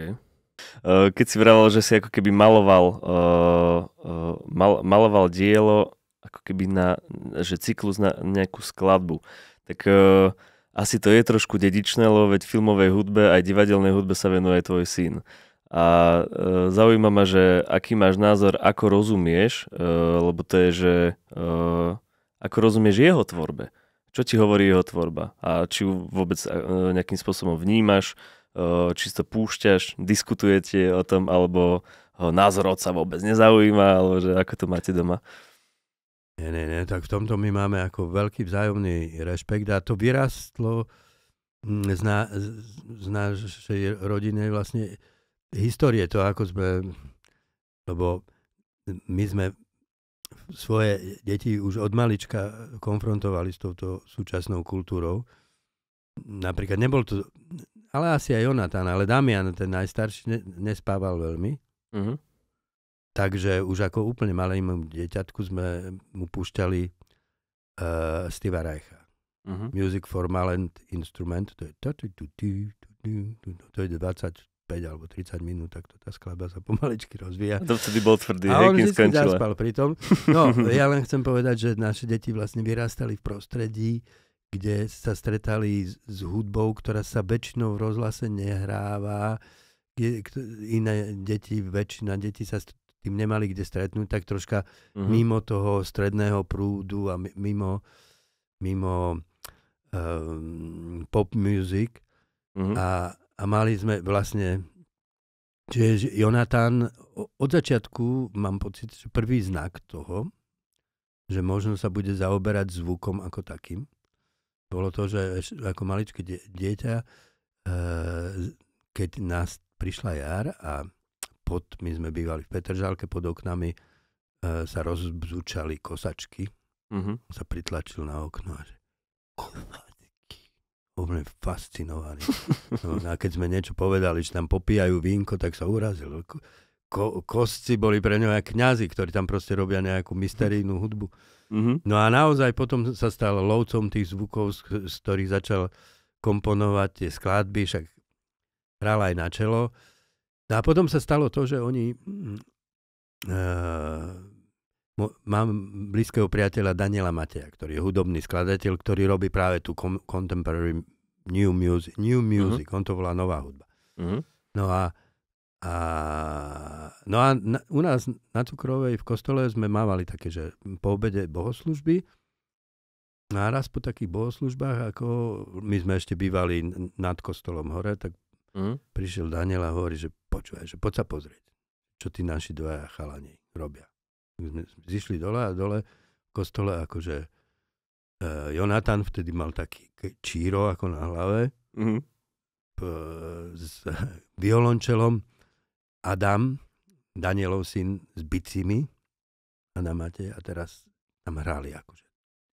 Eh, keď si vraval, že si ako keby maloval, eh, eh, mal, maloval dielo, ako keby na, že cyklus na nejakú skladbu, tak asi to je trošku dedičné, lebo veď filmovej hudbe aj divadelnej hudbe sa venuje tvoj syn. A e, zaujíma ma, že aký máš názor, ako rozumieš, e, lebo to je, že e, ako rozumieš jeho tvorbe. Čo ti hovorí jeho tvorba? A či ju vôbec e, nejakým spôsobom vnímaš? či to púšťaš, diskutujete o tom, alebo názor sa vôbec nezaujíma, alebo že ako to máte doma? Nie, nie, nie, tak v tomto my máme ako veľký vzájomný rešpekt a to vyrastlo mm, z, na, z našej rodiny vlastne histórie, to ako sme, lebo my sme svoje deti už od malička konfrontovali s touto súčasnou kultúrou. Napríklad nebol to ale asi aj Jonatán, ale Damian, ten najstarší, ne, nespával veľmi. Mm-hmm. Takže už ako úplne malému deťatku sme mu púšťali uh, eh, Steva Reicha. Mm-hmm. Music for Malent Instrument, to je, to je 25 alebo 30 minút, tak to tá skladba sa pomaličky rozvíja. To vtedy bol tvrdý, A on vždy zaspal No, ja len chcem povedať, že naše deti vlastne vyrastali v prostredí, kde sa stretali s, hudbou, ktorá sa väčšinou v rozhlase nehráva, iné deti, väčšina detí sa s tým nemali kde stretnúť, tak troška uh-huh. mimo toho stredného prúdu a mimo, mimo um, pop music. Uh-huh. A, a mali sme vlastne, čiže Jonathan od začiatku mám pocit, že prvý znak toho, že možno sa bude zaoberať zvukom ako takým bolo to, že ako maličké dieťa, e, keď nás prišla jar a pod, my sme bývali v Petržálke, pod oknami e, sa rozbzučali kosačky, mm-hmm. sa pritlačil na okno a že kosačky, úplne fascinovaný. No, no, a keď sme niečo povedali, že tam popíjajú vínko, tak sa urazil. Ko, kosci boli pre ňo aj kňazi, ktorí tam proste robia nejakú mysterijnú hudbu. Mm-hmm. No a naozaj potom sa stal lovcom tých zvukov, z ktorých začal komponovať tie skladby, však hral aj na čelo. No a potom sa stalo to, že oni... Uh, mám blízkeho priateľa Daniela Mateja, ktorý je hudobný skladateľ, ktorý robí práve tú contemporary new music, new mhm. music mm-hmm. on to volá nová hudba. Mm-hmm. No a a, no a na, u nás na Cukrovej v kostole sme mávali také, že po obede bohoslužby no a raz po takých bohoslužbách, ako my sme ešte bývali nad kostolom hore, tak mm. prišiel Daniel a hovorí, že počúvaj, že poď sa pozrieť, čo tí naši dvaja chalani robia. My sme zišli dole a dole v kostole akože uh, e, Jonatan vtedy mal taký číro ako na hlave mm. p- s violončelom Adam, Danielov syn s bicimi, Adamate, a teraz tam hrali akože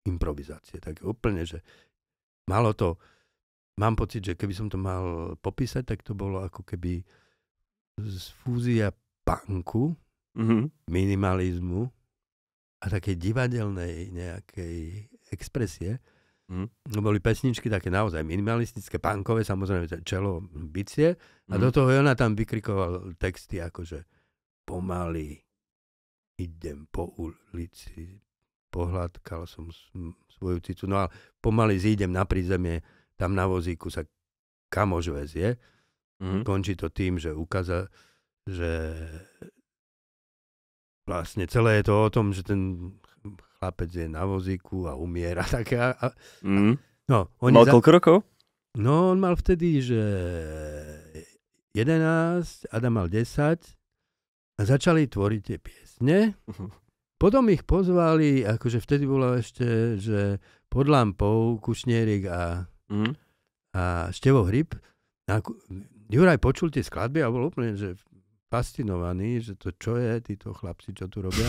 improvizácie. Tak úplne, že malo to, mám pocit, že keby som to mal popísať, tak to bolo ako keby z fúzia punku, mm-hmm. minimalizmu a takej divadelnej nejakej expresie, Mm. Boli pesničky také naozaj minimalistické, punkové samozrejme čelo bicie. A mhm. do toho ona tam vykrikoval texty akože pomaly idem po ulici, pohľadkal som svoju cicu, no ale pomaly zídem na prízemie, tam na vozíku sa kamož vezie. Mm. Končí to tým, že ukáza, že vlastne celé je to o tom, že ten chlapec je na vozíku a umiera. Tak a, a, mm. no, oni Mal koľko za... rokov? No, on mal vtedy, že 11, Adam mal 10 a začali tvoriť tie piesne. Uh-huh. Potom ich pozvali, akože vtedy bolo ešte, že pod lampou Kušnierik a, mm. a Števo Hryb. A Juraj počul tie skladby a bol úplne že fascinovaný, že to čo je, títo chlapci, čo tu robia.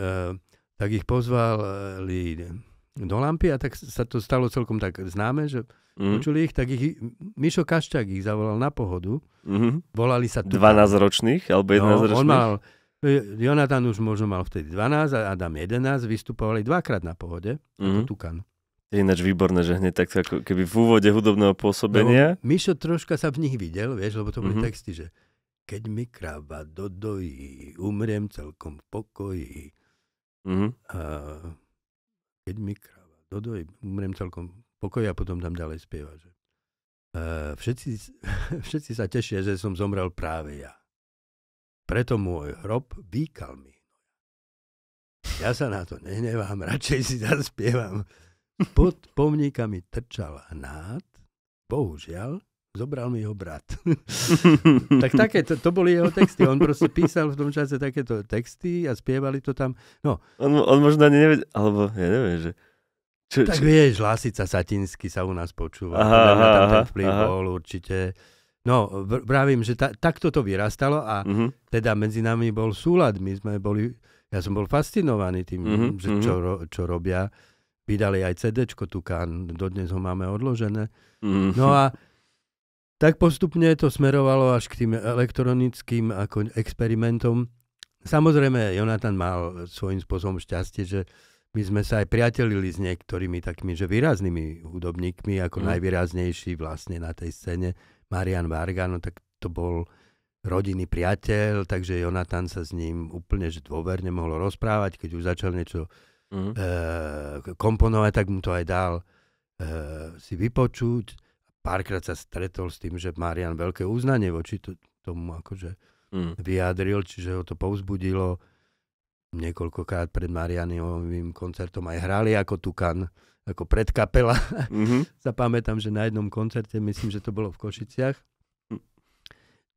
uh, tak ich pozvali do lampy a tak sa to stalo celkom tak známe, že mm. počuli ich, tak ich Mišo Kaščák ich zavolal na pohodu. Mm-hmm. Volali sa... Tu, 12 ročných alebo 11 no, On mal, Jonatan už možno mal vtedy 12 a Adam 11, vystupovali dvakrát na pohode, mm-hmm. Tukan. Je ináč výborné, že hneď tak ako keby v úvode hudobného pôsobenia. No, Mišo troška sa v nich videl, vieš, lebo to boli mm-hmm. texty, že keď mi kráva dodojí, umriem celkom v pokoji, Uh-huh. A keď mi kráva, dodoj, umrem celkom pokoj a potom tam ďalej spieva. Že. A e, všetci, všetci sa tešia, že som zomrel práve ja. Preto môj hrob výkal mi. Ja sa na to nenevám, radšej si zaspievam. Pod pomníkami trčal hnát, bohužiaľ, zobral mi jeho brat. tak také, to, to boli jeho texty. On proste písal v tom čase takéto texty a spievali to tam. No. On, on možno ani nevedel, alebo ja neviem, že... Čo, tak čo... vieš, Lásica Satinsky sa u nás počúva. Aha, aha, tam ten vplyv aha. bol určite. No, vravím, že ta, takto to vyrastalo a uh-huh. teda medzi nami bol súlad. My sme boli, ja som bol fascinovaný tým, uh-huh, že mhm. čo, uh-huh. čo robia. Vydali aj CD, Tukán, dodnes ho máme odložené. Uh-huh. No a tak postupne to smerovalo až k tým elektronickým ako experimentom. Samozrejme, Jonathan mal svojím spôsobom šťastie, že my sme sa aj priatelili s niektorými takými že výraznými hudobníkmi, ako mm. najvýraznejší vlastne na tej scéne, Marian Varga, no tak to bol rodinný priateľ, takže Jonathan sa s ním úplne že dôverne mohol rozprávať, keď už začal niečo mm. e, komponovať, tak mu to aj dal e, si vypočuť párkrát sa stretol s tým, že Marian veľké uznanie voči to, tomu akože mm. vyjadril, čiže ho to povzbudilo. Niekoľkokrát pred Marianovým koncertom aj hrali ako tukan, ako predkapela. Mm-hmm. Zapamätám, že na jednom koncerte, myslím, že to bolo v Košiciach, mm.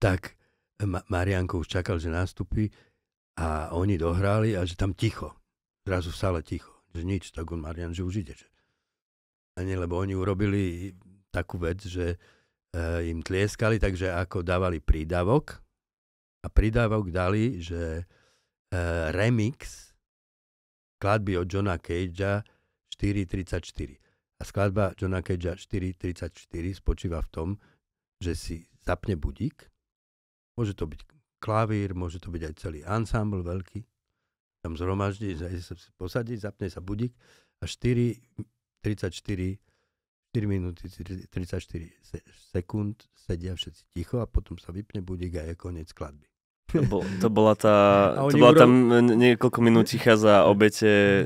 tak eh, Ma- Marianko už čakal, že nástupí a oni dohrali a že tam ticho. Zrazu v sále ticho. Že nič, tak on Marian, že už ide. Že... A nie, lebo oni urobili takú vec, že e, im tlieskali, takže ako dávali prídavok a prídavok dali, že e, remix skladby od Johna Cagea 4.34. A skladba Johna Cagea 4.34 spočíva v tom, že si zapne budík. Môže to byť klavír, môže to byť aj celý ensemble veľký. Tam zhromaždí, posadí, zapne sa budík a 4.34 4 minúty 34 sekúnd sedia všetci ticho a potom sa vypne budík a je koniec skladby. To, bol, to bola tá, to bola urob... tam niekoľko minút ticha za obete.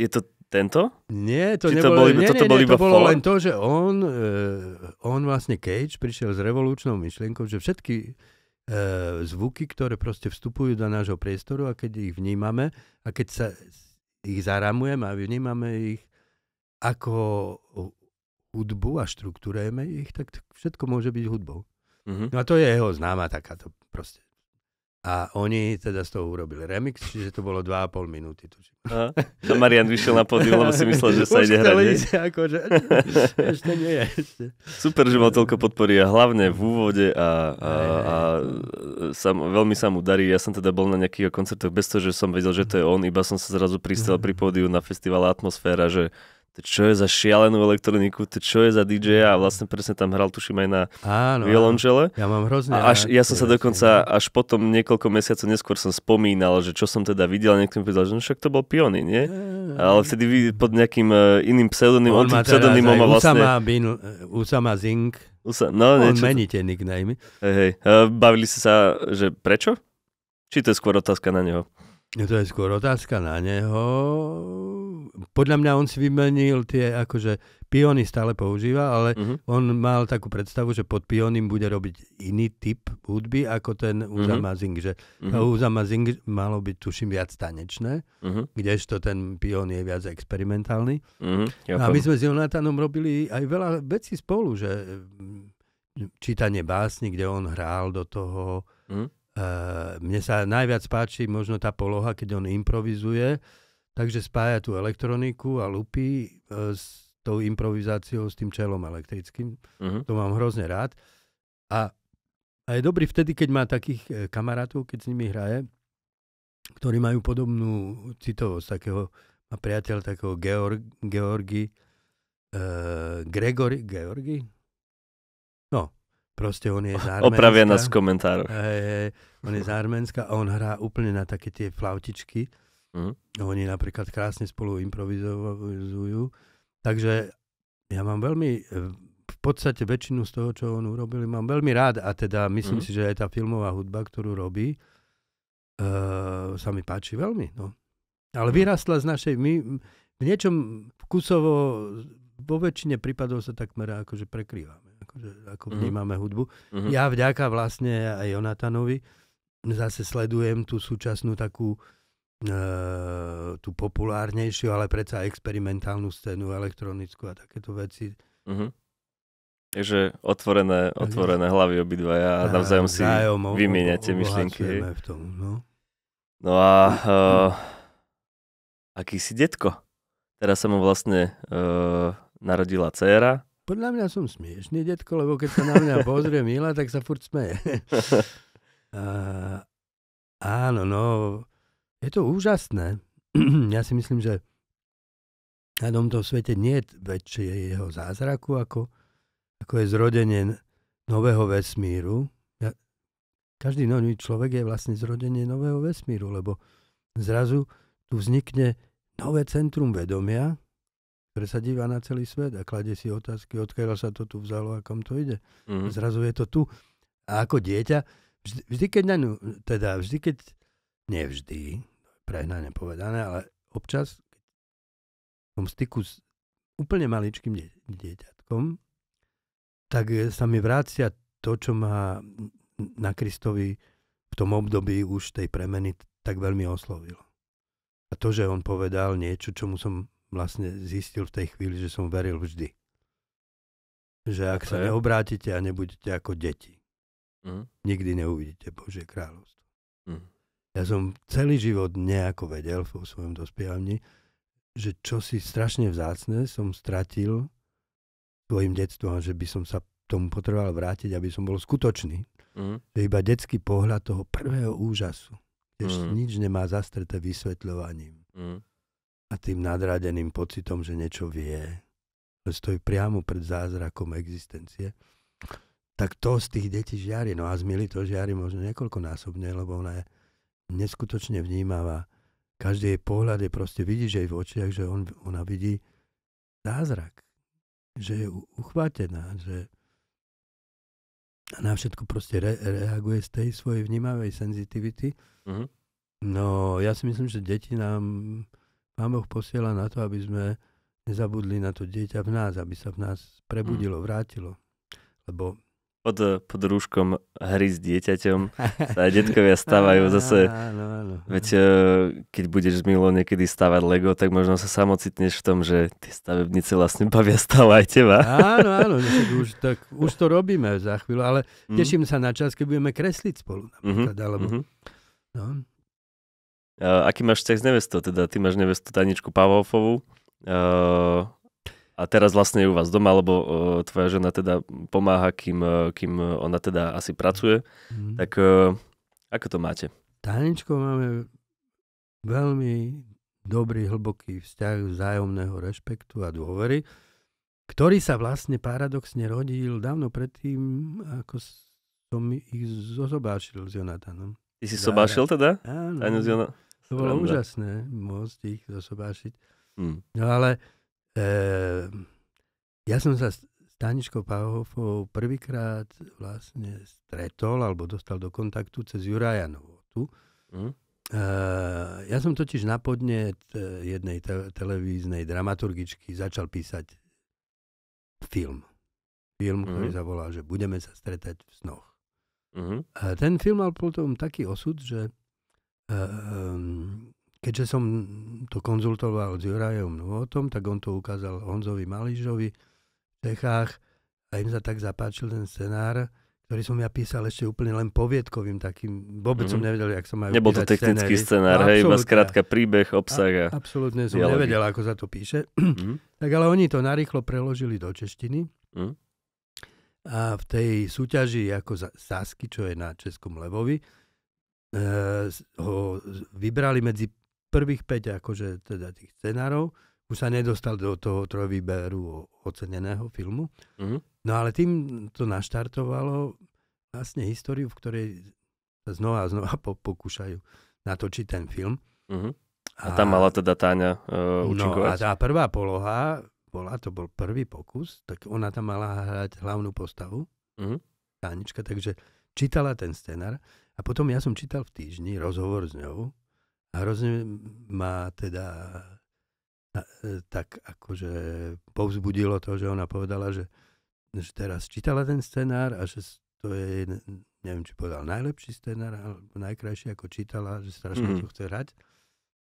Je to tento? Nie, to nebolo, to boli, nie, nie, toto nie, bol iba to bolo len to, že on, uh, on vlastne Cage prišiel s revolučnou myšlienkou, že všetky uh, zvuky, ktoré proste vstupujú do nášho priestoru a keď ich vnímame a keď sa ich zaramujeme a vnímame ich ako hudbu a štruktúrujeme ich, tak všetko môže byť hudbou. Mm-hmm. No a to je jeho známa takáto proste. A oni teda z toho urobili remix, čiže to bolo 2,5 minúty. Tučím. A, Marian vyšiel na pódium, lebo si myslel, že sa ide hrať. Ísť, že... Akože, ešte nie je. Ešte. Super, že mal toľko podpory a hlavne v úvode a, a, a sa, veľmi sa mu darí. Ja som teda bol na nejakých koncertoch bez toho, že som vedel, že to je on, iba som sa zrazu pristel mhm. pri pódiu na festival Atmosféra, že to čo je za šialenú elektroniku, to čo je za DJ mm. a vlastne presne tam hral, tuším aj na áno, violončele. Ja mám hrozne. A až, ja som sa dokonca no. až potom niekoľko mesiacov neskôr som spomínal, že čo som teda videl niekto mi povedal, že no však to bol Piony, nie? Ale vtedy pod nejakým e, iným pseudonym, on, on tým teda pseudonymom má vlastne... Usama, Bin, e, Usama Zing. Usa, no, on niečo... mení tie nicknamy. Hej, hej. E, bavili ste sa, že prečo? Či to je skôr otázka na neho? To je skôr otázka na neho podľa mňa on si vymenil tie, akože piony stále používa, ale uh-huh. on mal takú predstavu, že pod pionym bude robiť iný typ hudby ako ten mhm. Uzama uh-huh. Mazing že uh-huh. Mhm. Uzama malo byť, tuším, viac tanečné, uh-huh. kdežto ten pion je viac experimentálny. Uh-huh. a my sme s Jonathanom robili aj veľa vecí spolu, že mm, čítanie básni, kde on hral do toho. Uh-huh. Uh, mne sa najviac páči možno tá poloha, keď on improvizuje, Takže spája tú elektroniku a lupy e, s tou improvizáciou, s tým čelom elektrickým. Uh-huh. To mám hrozne rád. A, a je dobrý vtedy, keď má takých e, kamarátov, keď s nimi hraje, ktorí majú podobnú citovosť. Takého, má priateľ takého Georg, Georgi, e, Gregory, Georgi? No, proste on je z Arménska. Opravia nás v komentároch. E, on je z Arménska a on hrá úplne na také tie flautičky Mm. Oni napríklad krásne spolu improvizujú. Takže ja mám veľmi, v podstate väčšinu z toho, čo on urobil, mám veľmi rád a teda myslím mm. si, že aj tá filmová hudba, ktorú robí, uh, sa mi páči veľmi. No. Ale mm. vyrastla z našej, my v niečom vkusovo vo väčšine prípadov sa takmer akože prekrývame, akože, ako mhm. vnímame mm. hudbu. mm Ja vďaka vlastne aj Jonatanovi zase sledujem tú súčasnú takú uh, E, tú populárnejšiu, ale predsa experimentálnu scénu, elektronickú a takéto veci. Uh-huh. Takže otvorené, otvorené hlavy obidva. a navzájom si vymieňate myšlienky. V tom, no. no a uh, no. e, aký si detko? Teraz sa mu vlastne uh, narodila dcéra. Podľa mňa som smiešný detko, lebo keď sa na mňa pozrie Mila, tak sa furt smeje. uh, áno, no je to úžasné. ja si myslím, že na tomto svete nie je väčšie jeho zázraku, ako, ako je zrodenie nového vesmíru. Ja, každý nový človek je vlastne zrodenie nového vesmíru, lebo zrazu tu vznikne nové centrum vedomia, ktoré sa díva na celý svet a kladie si otázky, odkiaľ sa to tu vzalo a kam to ide. Mm-hmm. Zrazu je to tu. A ako dieťa, vždy, vždy keď na ňu, teda vždy keď nevždy, prehnane povedané, ale občas, keď som v styku s úplne maličkým dieťatkom, tak e, sa mi vrácia to, čo ma na Kristovi v tom období už tej premeny tak veľmi oslovilo. A to, že on povedal niečo, čomu som vlastne zistil v tej chvíli, že som veril vždy. Že ak okay. sa neobrátite a nebudete ako deti, mm. nikdy neuvidíte Božie kráľovstvo. Ja som celý život nejako vedel vo svojom dospievavni, že čo si strašne vzácne som stratil svojim detstvom a že by som sa tomu potreboval vrátiť, aby som bol skutočný. Mm. je iba detský pohľad toho prvého úžasu, že mm. nič nemá zastreté vysvetľovaním mm. a tým nadradeným pocitom, že niečo vie, že stojí priamo pred zázrakom existencie, tak to z tých detí žiari. No a z Mily to žiari možno niekoľkonásobne, lebo ona je neskutočne vnímavá. Každý jej pohľad je proste, vidí, že jej v očiach, že on, ona vidí zázrak, že je uchvátená, že na všetko proste re, reaguje z tej svojej vnímavej senzitivity. Mm-hmm. No, ja si myslím, že deti nám Pán Boh posiela na to, aby sme nezabudli na to dieťa v nás, aby sa v nás prebudilo, mm. vrátilo. Lebo pod, pod rúškom hry s dieťaťom sa aj detkovia stávajú zase. Veď e, keď budeš z Milo niekedy stavať Lego, tak možno sa samocitneš v tom, že tie stavebnice vlastne bavia stále aj teba. Áno, áno, no už, tak, už to robíme za chvíľu, ale mhm. teším sa na čas, keď budeme kresliť spolu mhm, napríklad, alebo... Mm-hmm. No. A, aký máš vzťah s nevestou? Teda ty máš nevestu Taničku Pavlovovú. Uh, a teraz vlastne je u vás doma, lebo uh, tvoja žena teda pomáha, kým, uh, kým ona teda asi pracuje. Mm. Tak uh, ako to máte? Taničko máme veľmi dobrý, hlboký vzťah vzájomného rešpektu a dôvery, ktorý sa vlastne paradoxne rodil dávno predtým, ako som ich zosobášil s Jonatanom. Ty si sobášil teda? Áno. Áno, Jona... To bolo úžasné môcť ich zosobášiť. Mm. No ale Ehm, ja som sa s Taničkou Pahofou prvýkrát vlastne stretol alebo dostal do kontaktu cez Juraja Novotu. Mm. Ehm, ja som totiž na podnet e, jednej televíznej dramaturgičky začal písať film. Film, mm-hmm. ktorý zavolal, že budeme sa stretať v snoch. Mm-hmm. ten film mal potom taký osud, že um, Keďže som to konzultoval s Jurajom Novotom, tak on to ukázal Honzovi Malížovi v Čechách a im sa tak zapáčil ten scenár, ktorý som ja písal ešte úplne len poviedkovým takým, vôbec mm. som nevedel, jak sa majú Nebol to technický scenár, no, hej, iba skrátka príbeh, obsah a... a som dialogy. nevedel, ako sa to píše. Mm. tak ale oni to narýchlo preložili do češtiny mm. a v tej súťaži ako Sasky, čo je na Českom Levovi, e, eh, ho vybrali medzi prvých 5 akože teda tých scenárov, už sa nedostal do toho trojvýberu oceneného filmu. Mm-hmm. No ale tým to naštartovalo vlastne históriu, v ktorej sa znova a znova po, pokúšajú natočiť ten film. Mm-hmm. A, a tam mala teda Táňa uh, e, účinkovať. No a tá prvá poloha bola, to bol prvý pokus, tak ona tam mala hrať hlavnú postavu, mm-hmm. Tánička, takže čítala ten scenár a potom ja som čítal v týždni rozhovor s ňou, hrozne ma teda e, tak akože povzbudilo to, že ona povedala, že, že teraz čítala ten scenár a že to je, neviem, či povedal najlepší scenár, alebo najkrajší, ako čítala, že strašne mm. to chce hrať.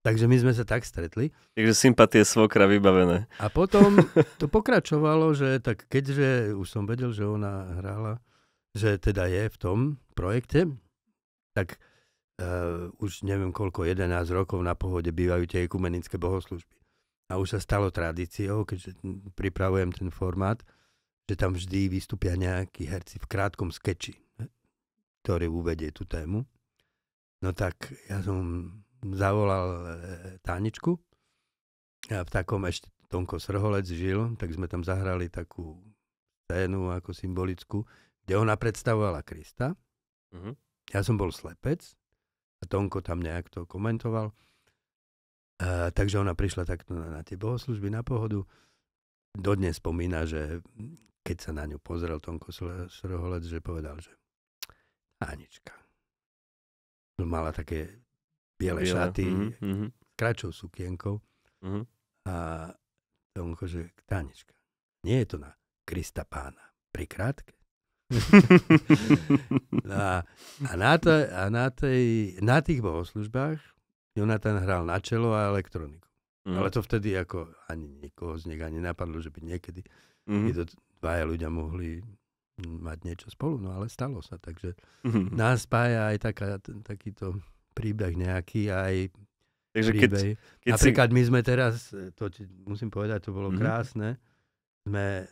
Takže my sme sa tak stretli. Takže sympatie svokra vybavené. A potom to pokračovalo, že tak keďže už som vedel, že ona hrála, že teda je v tom projekte, tak uh, už neviem koľko, 11 rokov na pohode bývajú tie ekumenické bohoslužby. A už sa stalo tradíciou, keďže pripravujem ten formát, že tam vždy vystúpia nejakí herci v krátkom skeči, eh, ktorý uvedie tú tému. No tak ja som zavolal eh, Táničku a v takom ešte Tonko Srholec žil, tak sme tam zahrali takú scénu ako symbolickú, kde ona predstavovala Krista. Uh-huh. Ja som bol slepec a Tonko tam nejak to komentoval. E, takže ona prišla takto na, na tie bohoslužby na pohodu. Dodnes spomína, že keď sa na ňu pozrel Tonko Sroholec, že povedal, že Anička. Mala také biele, biele. šaty, mm-hmm. Mhm. kračou sukienkou. Mm-hmm. A Tonko, že tanička. nie je to na Krista pána. Pri krátke a a na, to, a na, tej, na tých bohoslužbách Jonathan hral na čelo a elektroniku. Mm. Ale to vtedy ako ani nikoho z nich ani napadlo, že by niekedy mm. by to dvaja ľudia mohli mať niečo spolu, no ale stalo sa. Takže mm. nás spája aj taká, takýto príbeh nejaký, aj Takže keď, keď Napríklad si... my sme teraz, e, to musím povedať, to bolo mm. krásne, sme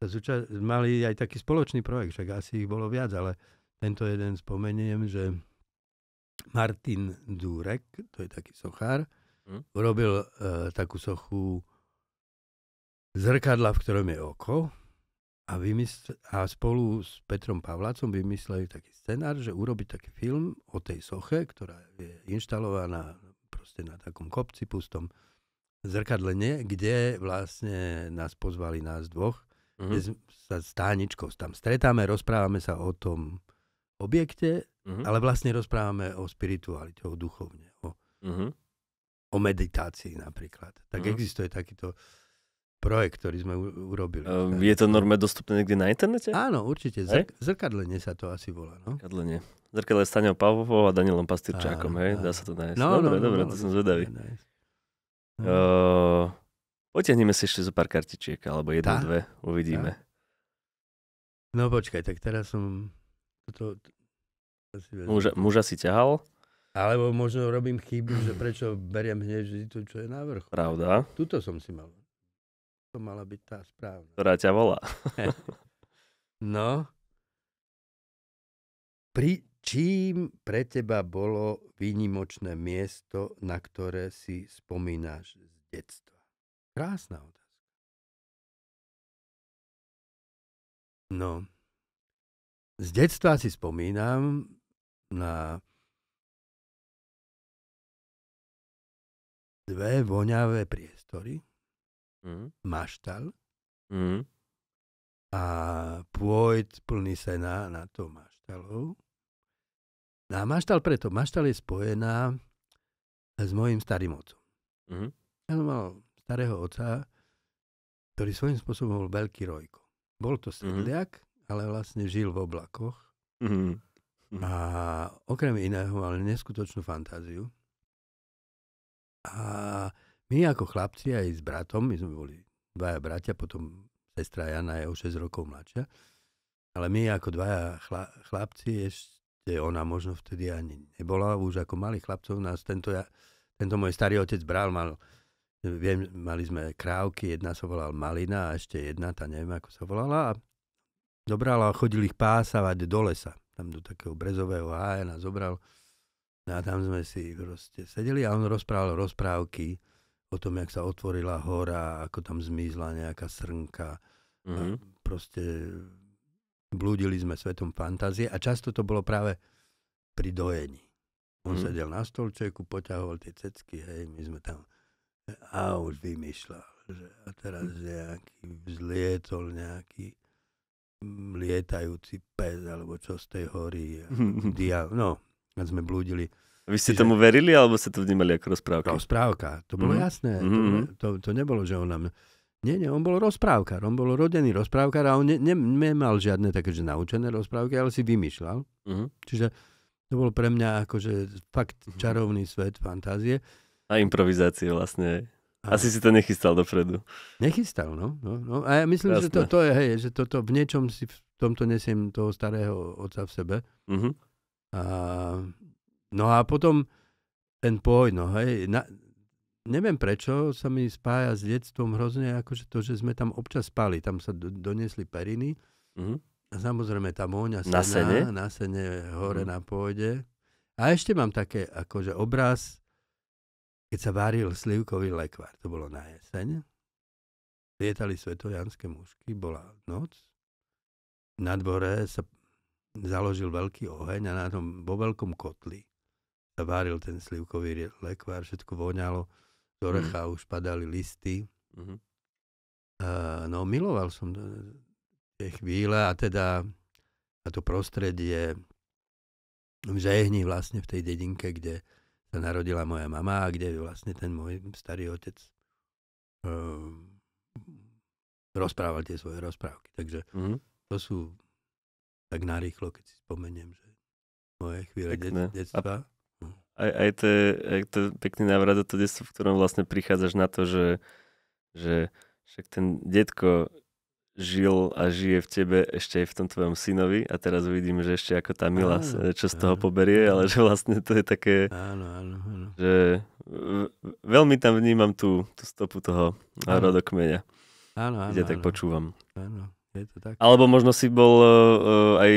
sa zúča- mali aj taký spoločný projekt, však asi ich bolo viac, ale tento jeden spomeniem, že Martin Dúrek, to je taký sochár, hm? robil e, takú sochu zrkadla, v ktorom je oko a, vymysl- a spolu s Petrom Pavlácom vymysleli taký scenár, že urobiť taký film o tej soche, ktorá je inštalovaná proste na takom kopci pustom zrkadlenie, kde vlastne nás pozvali nás dvoch uh-huh. sa s Táničkou tam stretáme, rozprávame sa o tom objekte, uh-huh. ale vlastne rozprávame o spiritualite, o duchovne, o, uh-huh. o meditácii napríklad. Tak uh-huh. existuje takýto projekt, ktorý sme u- urobili. Uh, je to normé dostupné niekde na internete? Áno, určite. Zr- zrkadlenie sa to asi volá. No? Zrkadlenie. Zrkadlenie s Taňou Pavovou a Danielom Pastyrčákom, hej? Dá sa to nájsť. No, dobre, no, no dobre, no, to no, som zvedavý. Uh, Potiahneme si ešte zo pár kartičiek, alebo jedno, dve, uvidíme. Tá. No počkaj, tak teraz som... Toto... Muža, muža si ťahal? Alebo možno robím chybu, že prečo beriem hneď vždy to, čo je na vrchu. Pravda. Tuto som si mal. To mala byť tá správna. Ktorá ťa volá. no. Pri čím pre teba bolo výnimočné miesto, na ktoré si spomínaš z detstva? Krásna otázka. No, z detstva si spomínam na dve voňavé priestory. Mm. Maštal mm. a pôjd plný sena na to maštalov. No a maštal preto. Maštal je spojená s mojim starým otcom. Mm. Ja som mal starého oca, ktorý svojím spôsobom bol veľký rojko. Bol to mhm. stredliak, mm-hmm. ale vlastne žil v oblakoch. Mm-hmm. A okrem iného mal neskutočnú fantáziu. A my ako chlapci aj s bratom, my sme boli dvaja bratia, potom sestra Jana je už 6 rokov mladšia, ale my ako dvaja chla- chlapci ešte, ona možno vtedy ani nebola, už ako malých chlapcov nás tento, ja, tento môj starý otec bral, mal Viem, mali sme krávky, jedna sa volala Malina a ešte jedna, tá neviem, ako sa volala. A dobrala a chodili ich pásavať do lesa. Tam do takého brezového hája nás zobral. No a tam sme si proste sedeli a on rozprával rozprávky o tom, jak sa otvorila hora, ako tam zmizla nejaká srnka. Mm-hmm. A mhm. proste blúdili sme svetom fantázie a často to bolo práve pri dojení. On mm-hmm. sedel na stolčeku, poťahoval tie cecky, hej, my sme tam a už vymýšľal. Že, a teraz hm. nejaký vzlietol nejaký hm, lietajúci pes, alebo čo z tej hory. dia, no, keď sme blúdili. Vy ste tomu verili, alebo ste to vnímali ako rozprávka? No, rozprávka, to bolo mm-hmm. jasné. Mm-hmm. To, to nebolo, že on nám... Nie, nie, on bol rozprávkar, on bol rodený rozprávkar a on ne, ne, nemal žiadne také, že naučené rozprávky, ale si vymýšľal. Mm-hmm. Čiže to bol pre mňa akože fakt mhm. čarovný svet fantázie. A improvizácie vlastne. A... Asi si to nechystal dopredu. Nechystal, no. no, no. A ja myslím, Jasné. že to, to je, hej, že toto to, v niečom si v tomto nesiem toho starého oca v sebe. Uh-huh. A, no a potom ten pohoj, no hej, na, neviem prečo sa mi spája s detstvom hrozne akože to, že sme tam občas spali, tam sa do, doniesli periny. Uh-huh. A samozrejme tá môňa sena, na sene, na sene hore uh-huh. na pôjde. A ešte mám také akože obraz, keď sa varil slivkový lekvár, to bolo na jeseň, lietali svetojanské mužky, bola noc, na dvore sa založil veľký oheň a na tom vo veľkom kotli sa varil ten slivkový lekvár, všetko voňalo, z mhm. orecha mm. už padali listy. Mm-hmm. Uh, no miloval som tie chvíle a teda a to prostredie v žehni vlastne v tej dedinke, kde sa narodila moja mama a kde vlastne ten môj starý otec um, rozprával tie svoje rozprávky. Takže mm. to sú tak narýchlo, keď si spomeniem, že moje chvíle Pekné. de- detstva. Hm. A, aj, aj, to je, aj to je pekný návrat do toho detstva, v ktorom vlastne prichádzaš na to, že, že však ten detko žil a žije v tebe ešte aj v tom tvojom synovi a teraz vidím, že ešte ako tá milá, čo z toho poberie, ale že vlastne to je také, áno, áno, áno. že veľmi tam vnímam tú, tú stopu toho rodokmeňa. Áno, áno, ja tak áno. počúvam. Áno. Je to tak? Alebo možno si bol uh, aj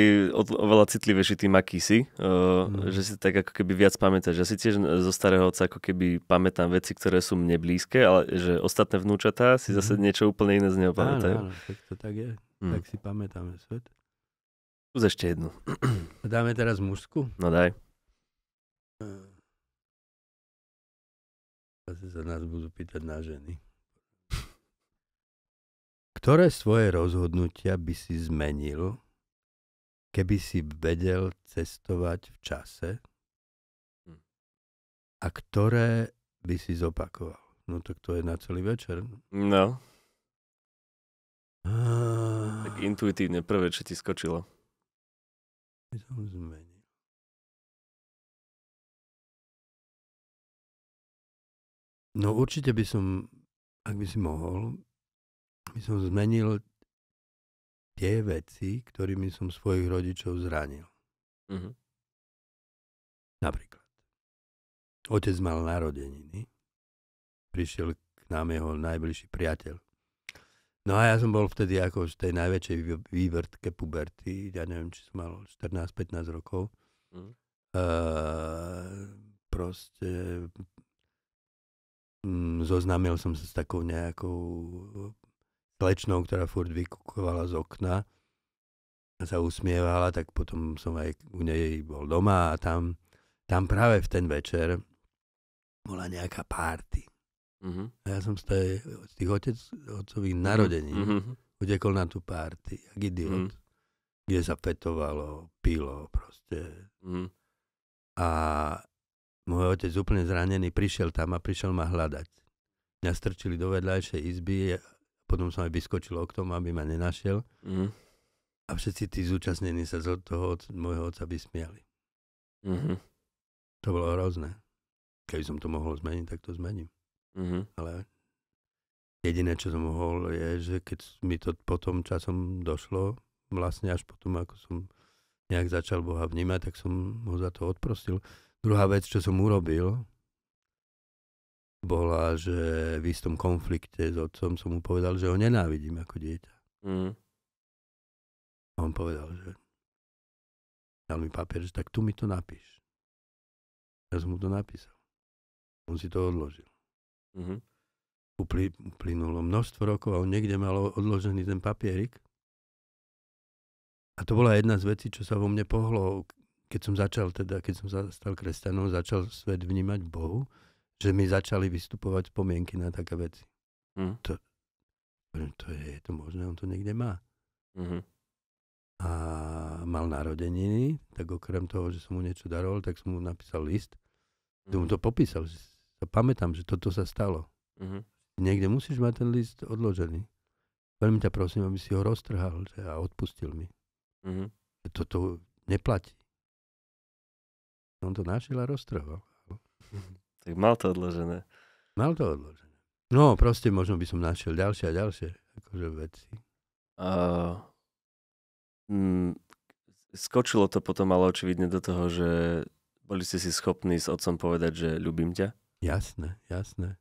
oveľa citlivejší tým, akýsi, uh, e, mm. že si tak ako keby viac pamätáš. Ja si tiež zo starého otca ako keby pamätám veci, ktoré sú mne blízke, ale že ostatné vnúčatá si mhm. zase mm. niečo úplne iné z neho pamätajú. Áno, áno, tak to tak je. Mm. Tak si pamätáme svet. Skús ešte jednu. Dáme teraz mužsku? No daj. Zase hm. sa nás budú pýtať na ženy. Ktoré svoje rozhodnutia by si zmenil, keby si vedel cestovať v čase? Hm. A ktoré by si zopakoval? No tak to je na celý večer. No. A... Tak intuitívne prvé, čo ti skočilo. By som zmenil. No určite by som, ak by si mohol, by som zmenil tie veci, ktorými som svojich rodičov zranil. Mm-hmm. Napríklad. Otec mal narodeniny. Prišiel k nám jeho najbližší priateľ. No a ja som bol vtedy ako v tej najväčšej vývrtke puberty. Ja neviem, či som mal 14-15 rokov. Mhm. Mm. Uh, proste zoznámil som sa s takou nejakou slečnou, ktorá furt vykukovala z okna a sa usmievala, tak potom som aj u nej bol doma a tam, tam práve v ten večer bola nejaká párty. Uh-huh. A ja som z, tej, z tých otec, otcových mhm. narodení uh-huh. utekol na tú párty, jak idiot. Uh-huh Kde sa fetovalo, pilo proste. mm A môj otec úplne zranený prišiel tam a prišiel ma hľadať. Mňa strčili do vedľajšej izby potom som aj vyskočil k tomu, aby ma nenašiel. Mm. A všetci tí zúčastnení sa z toho môjho otca vysmiali. Mm-hmm. To bolo hrozné. Keby som to mohol zmeniť, tak to zmením. Mm-hmm. Ale jediné, čo som mohol, je, že keď mi to potom časom došlo, vlastne až potom, ako som nejak začal Boha vnímať, tak som ho za to odprostil. Druhá vec, čo som urobil, bola, že v istom konflikte s otcom som mu povedal, že ho nenávidím ako dieťa. Mm. A on povedal, že dal mi papier, že tak tu mi to napíš. Ja som mu to napísal. On si to odložil. Mm-hmm. Upli, uplynulo množstvo rokov a on niekde mal odložený ten papierik. A to bola jedna z vecí, čo sa vo mne pohlo, keď som začal teda, keď som sa stal kresťanom, začal svet vnímať Bohu, že mi začali vystupovať spomienky na také veci. Mm. To, hm, to je, je to možné, on to niekde má. Mm-hmm. A mal narodeniny, tak okrem toho, že som mu niečo daroval, tak som mu napísal list, mm-hmm. kde mu mhm. to popísal, že sa pamätám, že toto sa stalo. Mm-hmm. Niekde musíš mať ten list odložený. Veľmi ťa prosím, aby si ho roztrhal že, a odpustil mi. Mm-hmm. Toto neplatí. On to našiel a roztrhal. Mm-hmm. Tak mal to odložené. Mal to odložené. No, proste možno by som našiel ďalšie a ďalšie akože veci. A... mm, skočilo to potom ale očividne do toho, že boli ste si schopní s otcom povedať, že ľubím ťa? Jasné, jasné.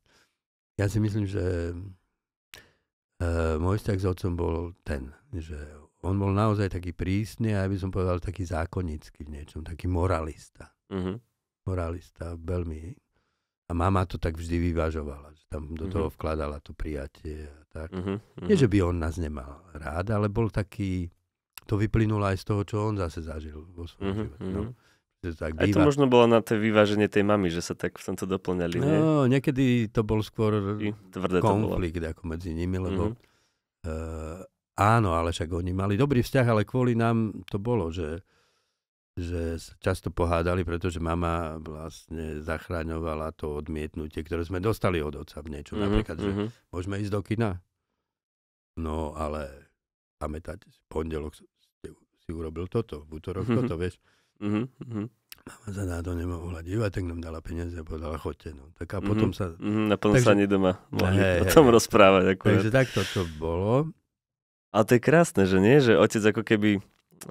Ja si myslím, že uh, môj vzťah s otcom bol ten, že on bol naozaj taký prísny a ja by som povedal taký zákonnický v niečom, taký moralista. Uh-huh. Moralista, veľmi a mama to tak vždy vyvažovala, že tam do toho mhm. vkladala to prijatie. A tak. Uh-huh, uh-huh. Nie, že by on nás nemal rád, ale bol taký, to vyplynulo aj z toho, čo on zase zažil vo svojom uh-huh, živote. No. Že tak býva. Aj to možno bolo na to vyváženie tej mamy, že sa tak v tomto doplňali. Nie? No, niekedy to bol skôr tvrdé konflikt to bolo. ako medzi nimi, lebo mm-hmm. uh, áno, ale však oni mali dobrý vzťah, ale kvôli nám to bolo, že že často pohádali, pretože mama vlastne zachraňovala to odmietnutie, ktoré sme dostali od oca v niečo. Mm-hmm, Napríklad, že mm-hmm. môžeme ísť do kina. No, ale pamätáte si, pondelok si urobil toto, v útorok mm-hmm. toto, vieš. Mm-hmm. Mama sa na to nemohla dívať, tak nám dala peniaze a povedala, chodte. No. Tak a mm-hmm. potom sa... Mm-hmm, potom takže, sa ani doma mohli hej, o tom hej. rozprávať. Akurát. Takže tak to bolo. Ale to je krásne, že nie? Že otec ako keby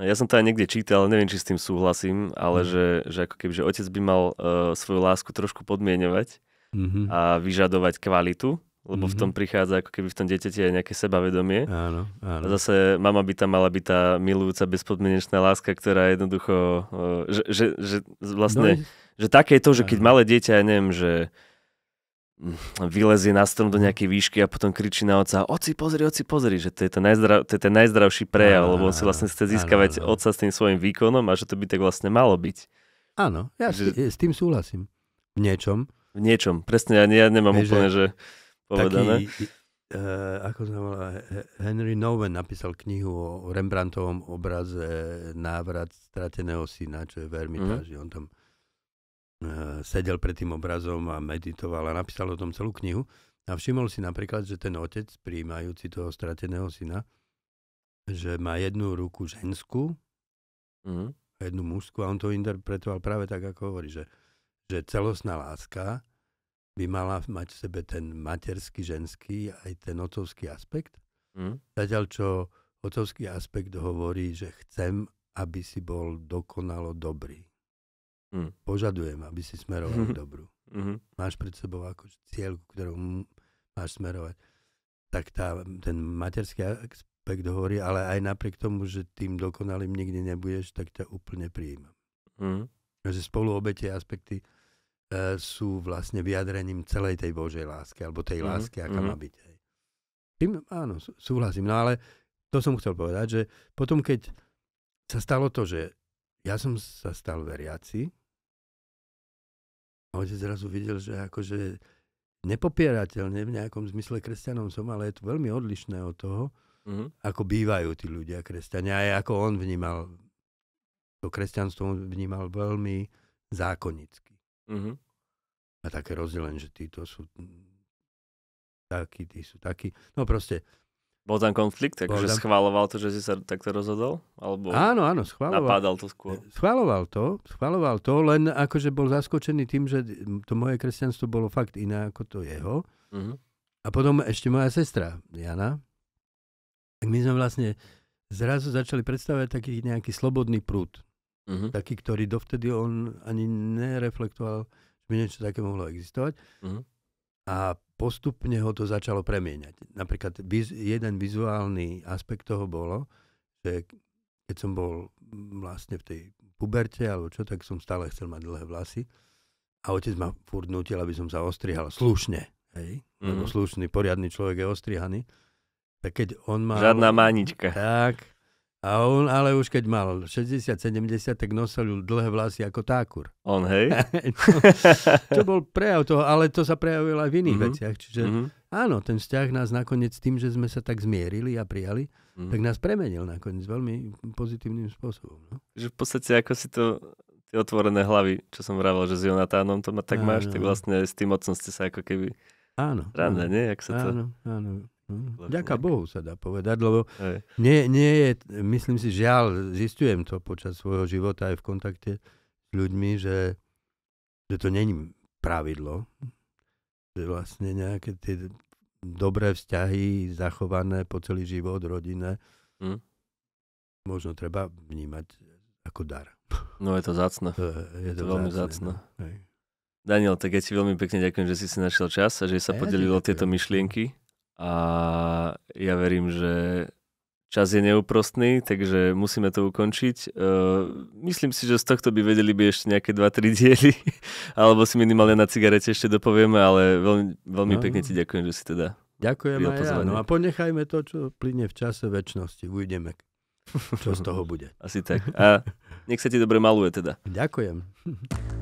ja som to aj niekde čítal, neviem, či s tým súhlasím, ale mm. že, že ako keby, že otec by mal uh, svoju lásku trošku podmienovať mm-hmm. a vyžadovať kvalitu, lebo mm-hmm. v tom mhm. prichádza ako keby v tom dieťa aj nejaké sebavedomie. Áno, áno. A zase mama by tam mala byť tá milujúca bezpodmienečná láska, ktorá jednoducho, e, že, že, že vlastne, no, že také je to, že keď malé dieťa, ja neviem, že vylezie na strom do nejakej výšky a potom kričí na oca, oci pozri, oci pozri, že to je ten, najzdrav, to je ten najzdravší prejav, lebo on si vlastne chce získavať áno, oca s tým svojim výkonom a že to by tak vlastne malo byť. Áno, ja že... s tým súhlasím. V niečom. V niečom, presne, ja, ja nemám Vieš, úplne, že povedané. Taký, uh, ako sa volá, Henry Nowen napísal knihu o Rembrandtovom obraze Návrat strateného syna, čo je veľmi mm. mm On tam E, sedel pred tým obrazom a meditoval a napísal o tom celú knihu. A všimol si napríklad, že ten otec, príjmajúci toho strateného syna, že má jednu ruku ženskú mm. a jednu mužskú a on to interpretoval práve tak, ako hovorí, že, že celostná láska by mala mať v sebe ten materský, ženský aj ten otcovský aspekt. Mm. Zatiaľ, čo otcovský aspekt hovorí, že chcem, aby si bol dokonalo dobrý. Mm. Požadujem, aby si smeroval mm-hmm. dobru. Mm-hmm. Máš pred sebou ako cieľ, ktorú máš smerovať. Tak tá, ten materský aspekt hovorí, ale aj napriek tomu, že tým dokonalým nikdy nebudeš, tak ťa úplne prijímam. Mm. Že spolu obe tie aspekty e, sú vlastne vyjadrením celej tej Božej lásky, alebo tej mm. lásky, aká mm. má byť. Hej. Tým, áno, súhlasím. No ale to som chcel povedať, že potom, keď sa stalo to, že ja som sa stal veriaci, otec zrazu videl, že akože nepopierateľne v nejakom zmysle kresťanom som, ale je to veľmi odlišné od toho, mm-hmm. ako bývajú tí ľudia kresťania. aj ako on vnímal to kresťanstvo, on vnímal veľmi zákonicky. Mm-hmm. A také rozdielenie, že títo sú takí, tí sú takí. No proste, bol tam konflikt, akože tam... schváloval to, že si sa takto rozhodol? Alebo áno, áno, schváloval. Napádal to skôr. Schváloval to, schváloval to, len akože bol zaskočený tým, že to moje kresťanstvo bolo fakt iné ako to jeho. Uh-huh. A potom ešte moja sestra Jana. Tak my sme vlastne zrazu začali predstavať taký nejaký slobodný prúd. Uh-huh. Taký, ktorý dovtedy on ani nereflektoval, že by niečo také mohlo existovať. Uh-huh a postupne ho to začalo premieňať. Napríklad jeden vizuálny aspekt toho bolo, že keď som bol vlastne v tej puberte alebo čo, tak som stále chcel mať dlhé vlasy a otec ma furt nutil, aby som sa ostrihal slušne, hej? Mm-hmm. lebo mhm. slušný, poriadny človek je ostrihaný. Tak keď on má... Žiadna manička. Tak, a on ale už keď mal 60-70, tak nosil dlhé vlasy ako tákur. On, hej? to, no, to bol prejav toho, ale to sa prejavilo aj v iných mm-hmm. veciach. Čiže mm-hmm. áno, ten vzťah nás nakoniec tým, že sme sa tak zmierili a prijali, mm-hmm. tak nás premenil nakoniec veľmi pozitívnym spôsobom. No? Že v podstate ako si to tie otvorené hlavy, čo som vravil, že s Jonatánom to ma tak áno. máš, tak vlastne s tým otcom ste sa ako keby Áno. Rande, áno. nie? Jak sa to... Áno, áno. Hm, Ďaká Bohu sa dá povedať, lebo nie, nie je, myslím si, žiaľ, zistujem to počas svojho života aj v kontakte s ľuďmi, že, že to není pravidlo, že vlastne nejaké tie dobré vzťahy zachované po celý život, rodine, mm. Hm. možno treba vnímať ako dar. No je to zácne. je, je to, to veľmi zácne. No, Daniel, tak ja ti veľmi pekne ďakujem, že si si našiel čas a že sa ja podelilo tieto myšlienky a ja verím, že čas je neúprostný, takže musíme to ukončiť. E, myslím si, že z tohto by vedeli by ešte nejaké 2-3 diely, alebo si minimálne na cigarete ešte dopovieme, ale veľmi, veľmi no. pekne ti ďakujem, že si teda Ďakujem aj ja. No a ponechajme to, čo plyne v čase väčšnosti. Uvidíme, čo z toho bude. Asi tak. A nech sa ti dobre maluje teda. Ďakujem.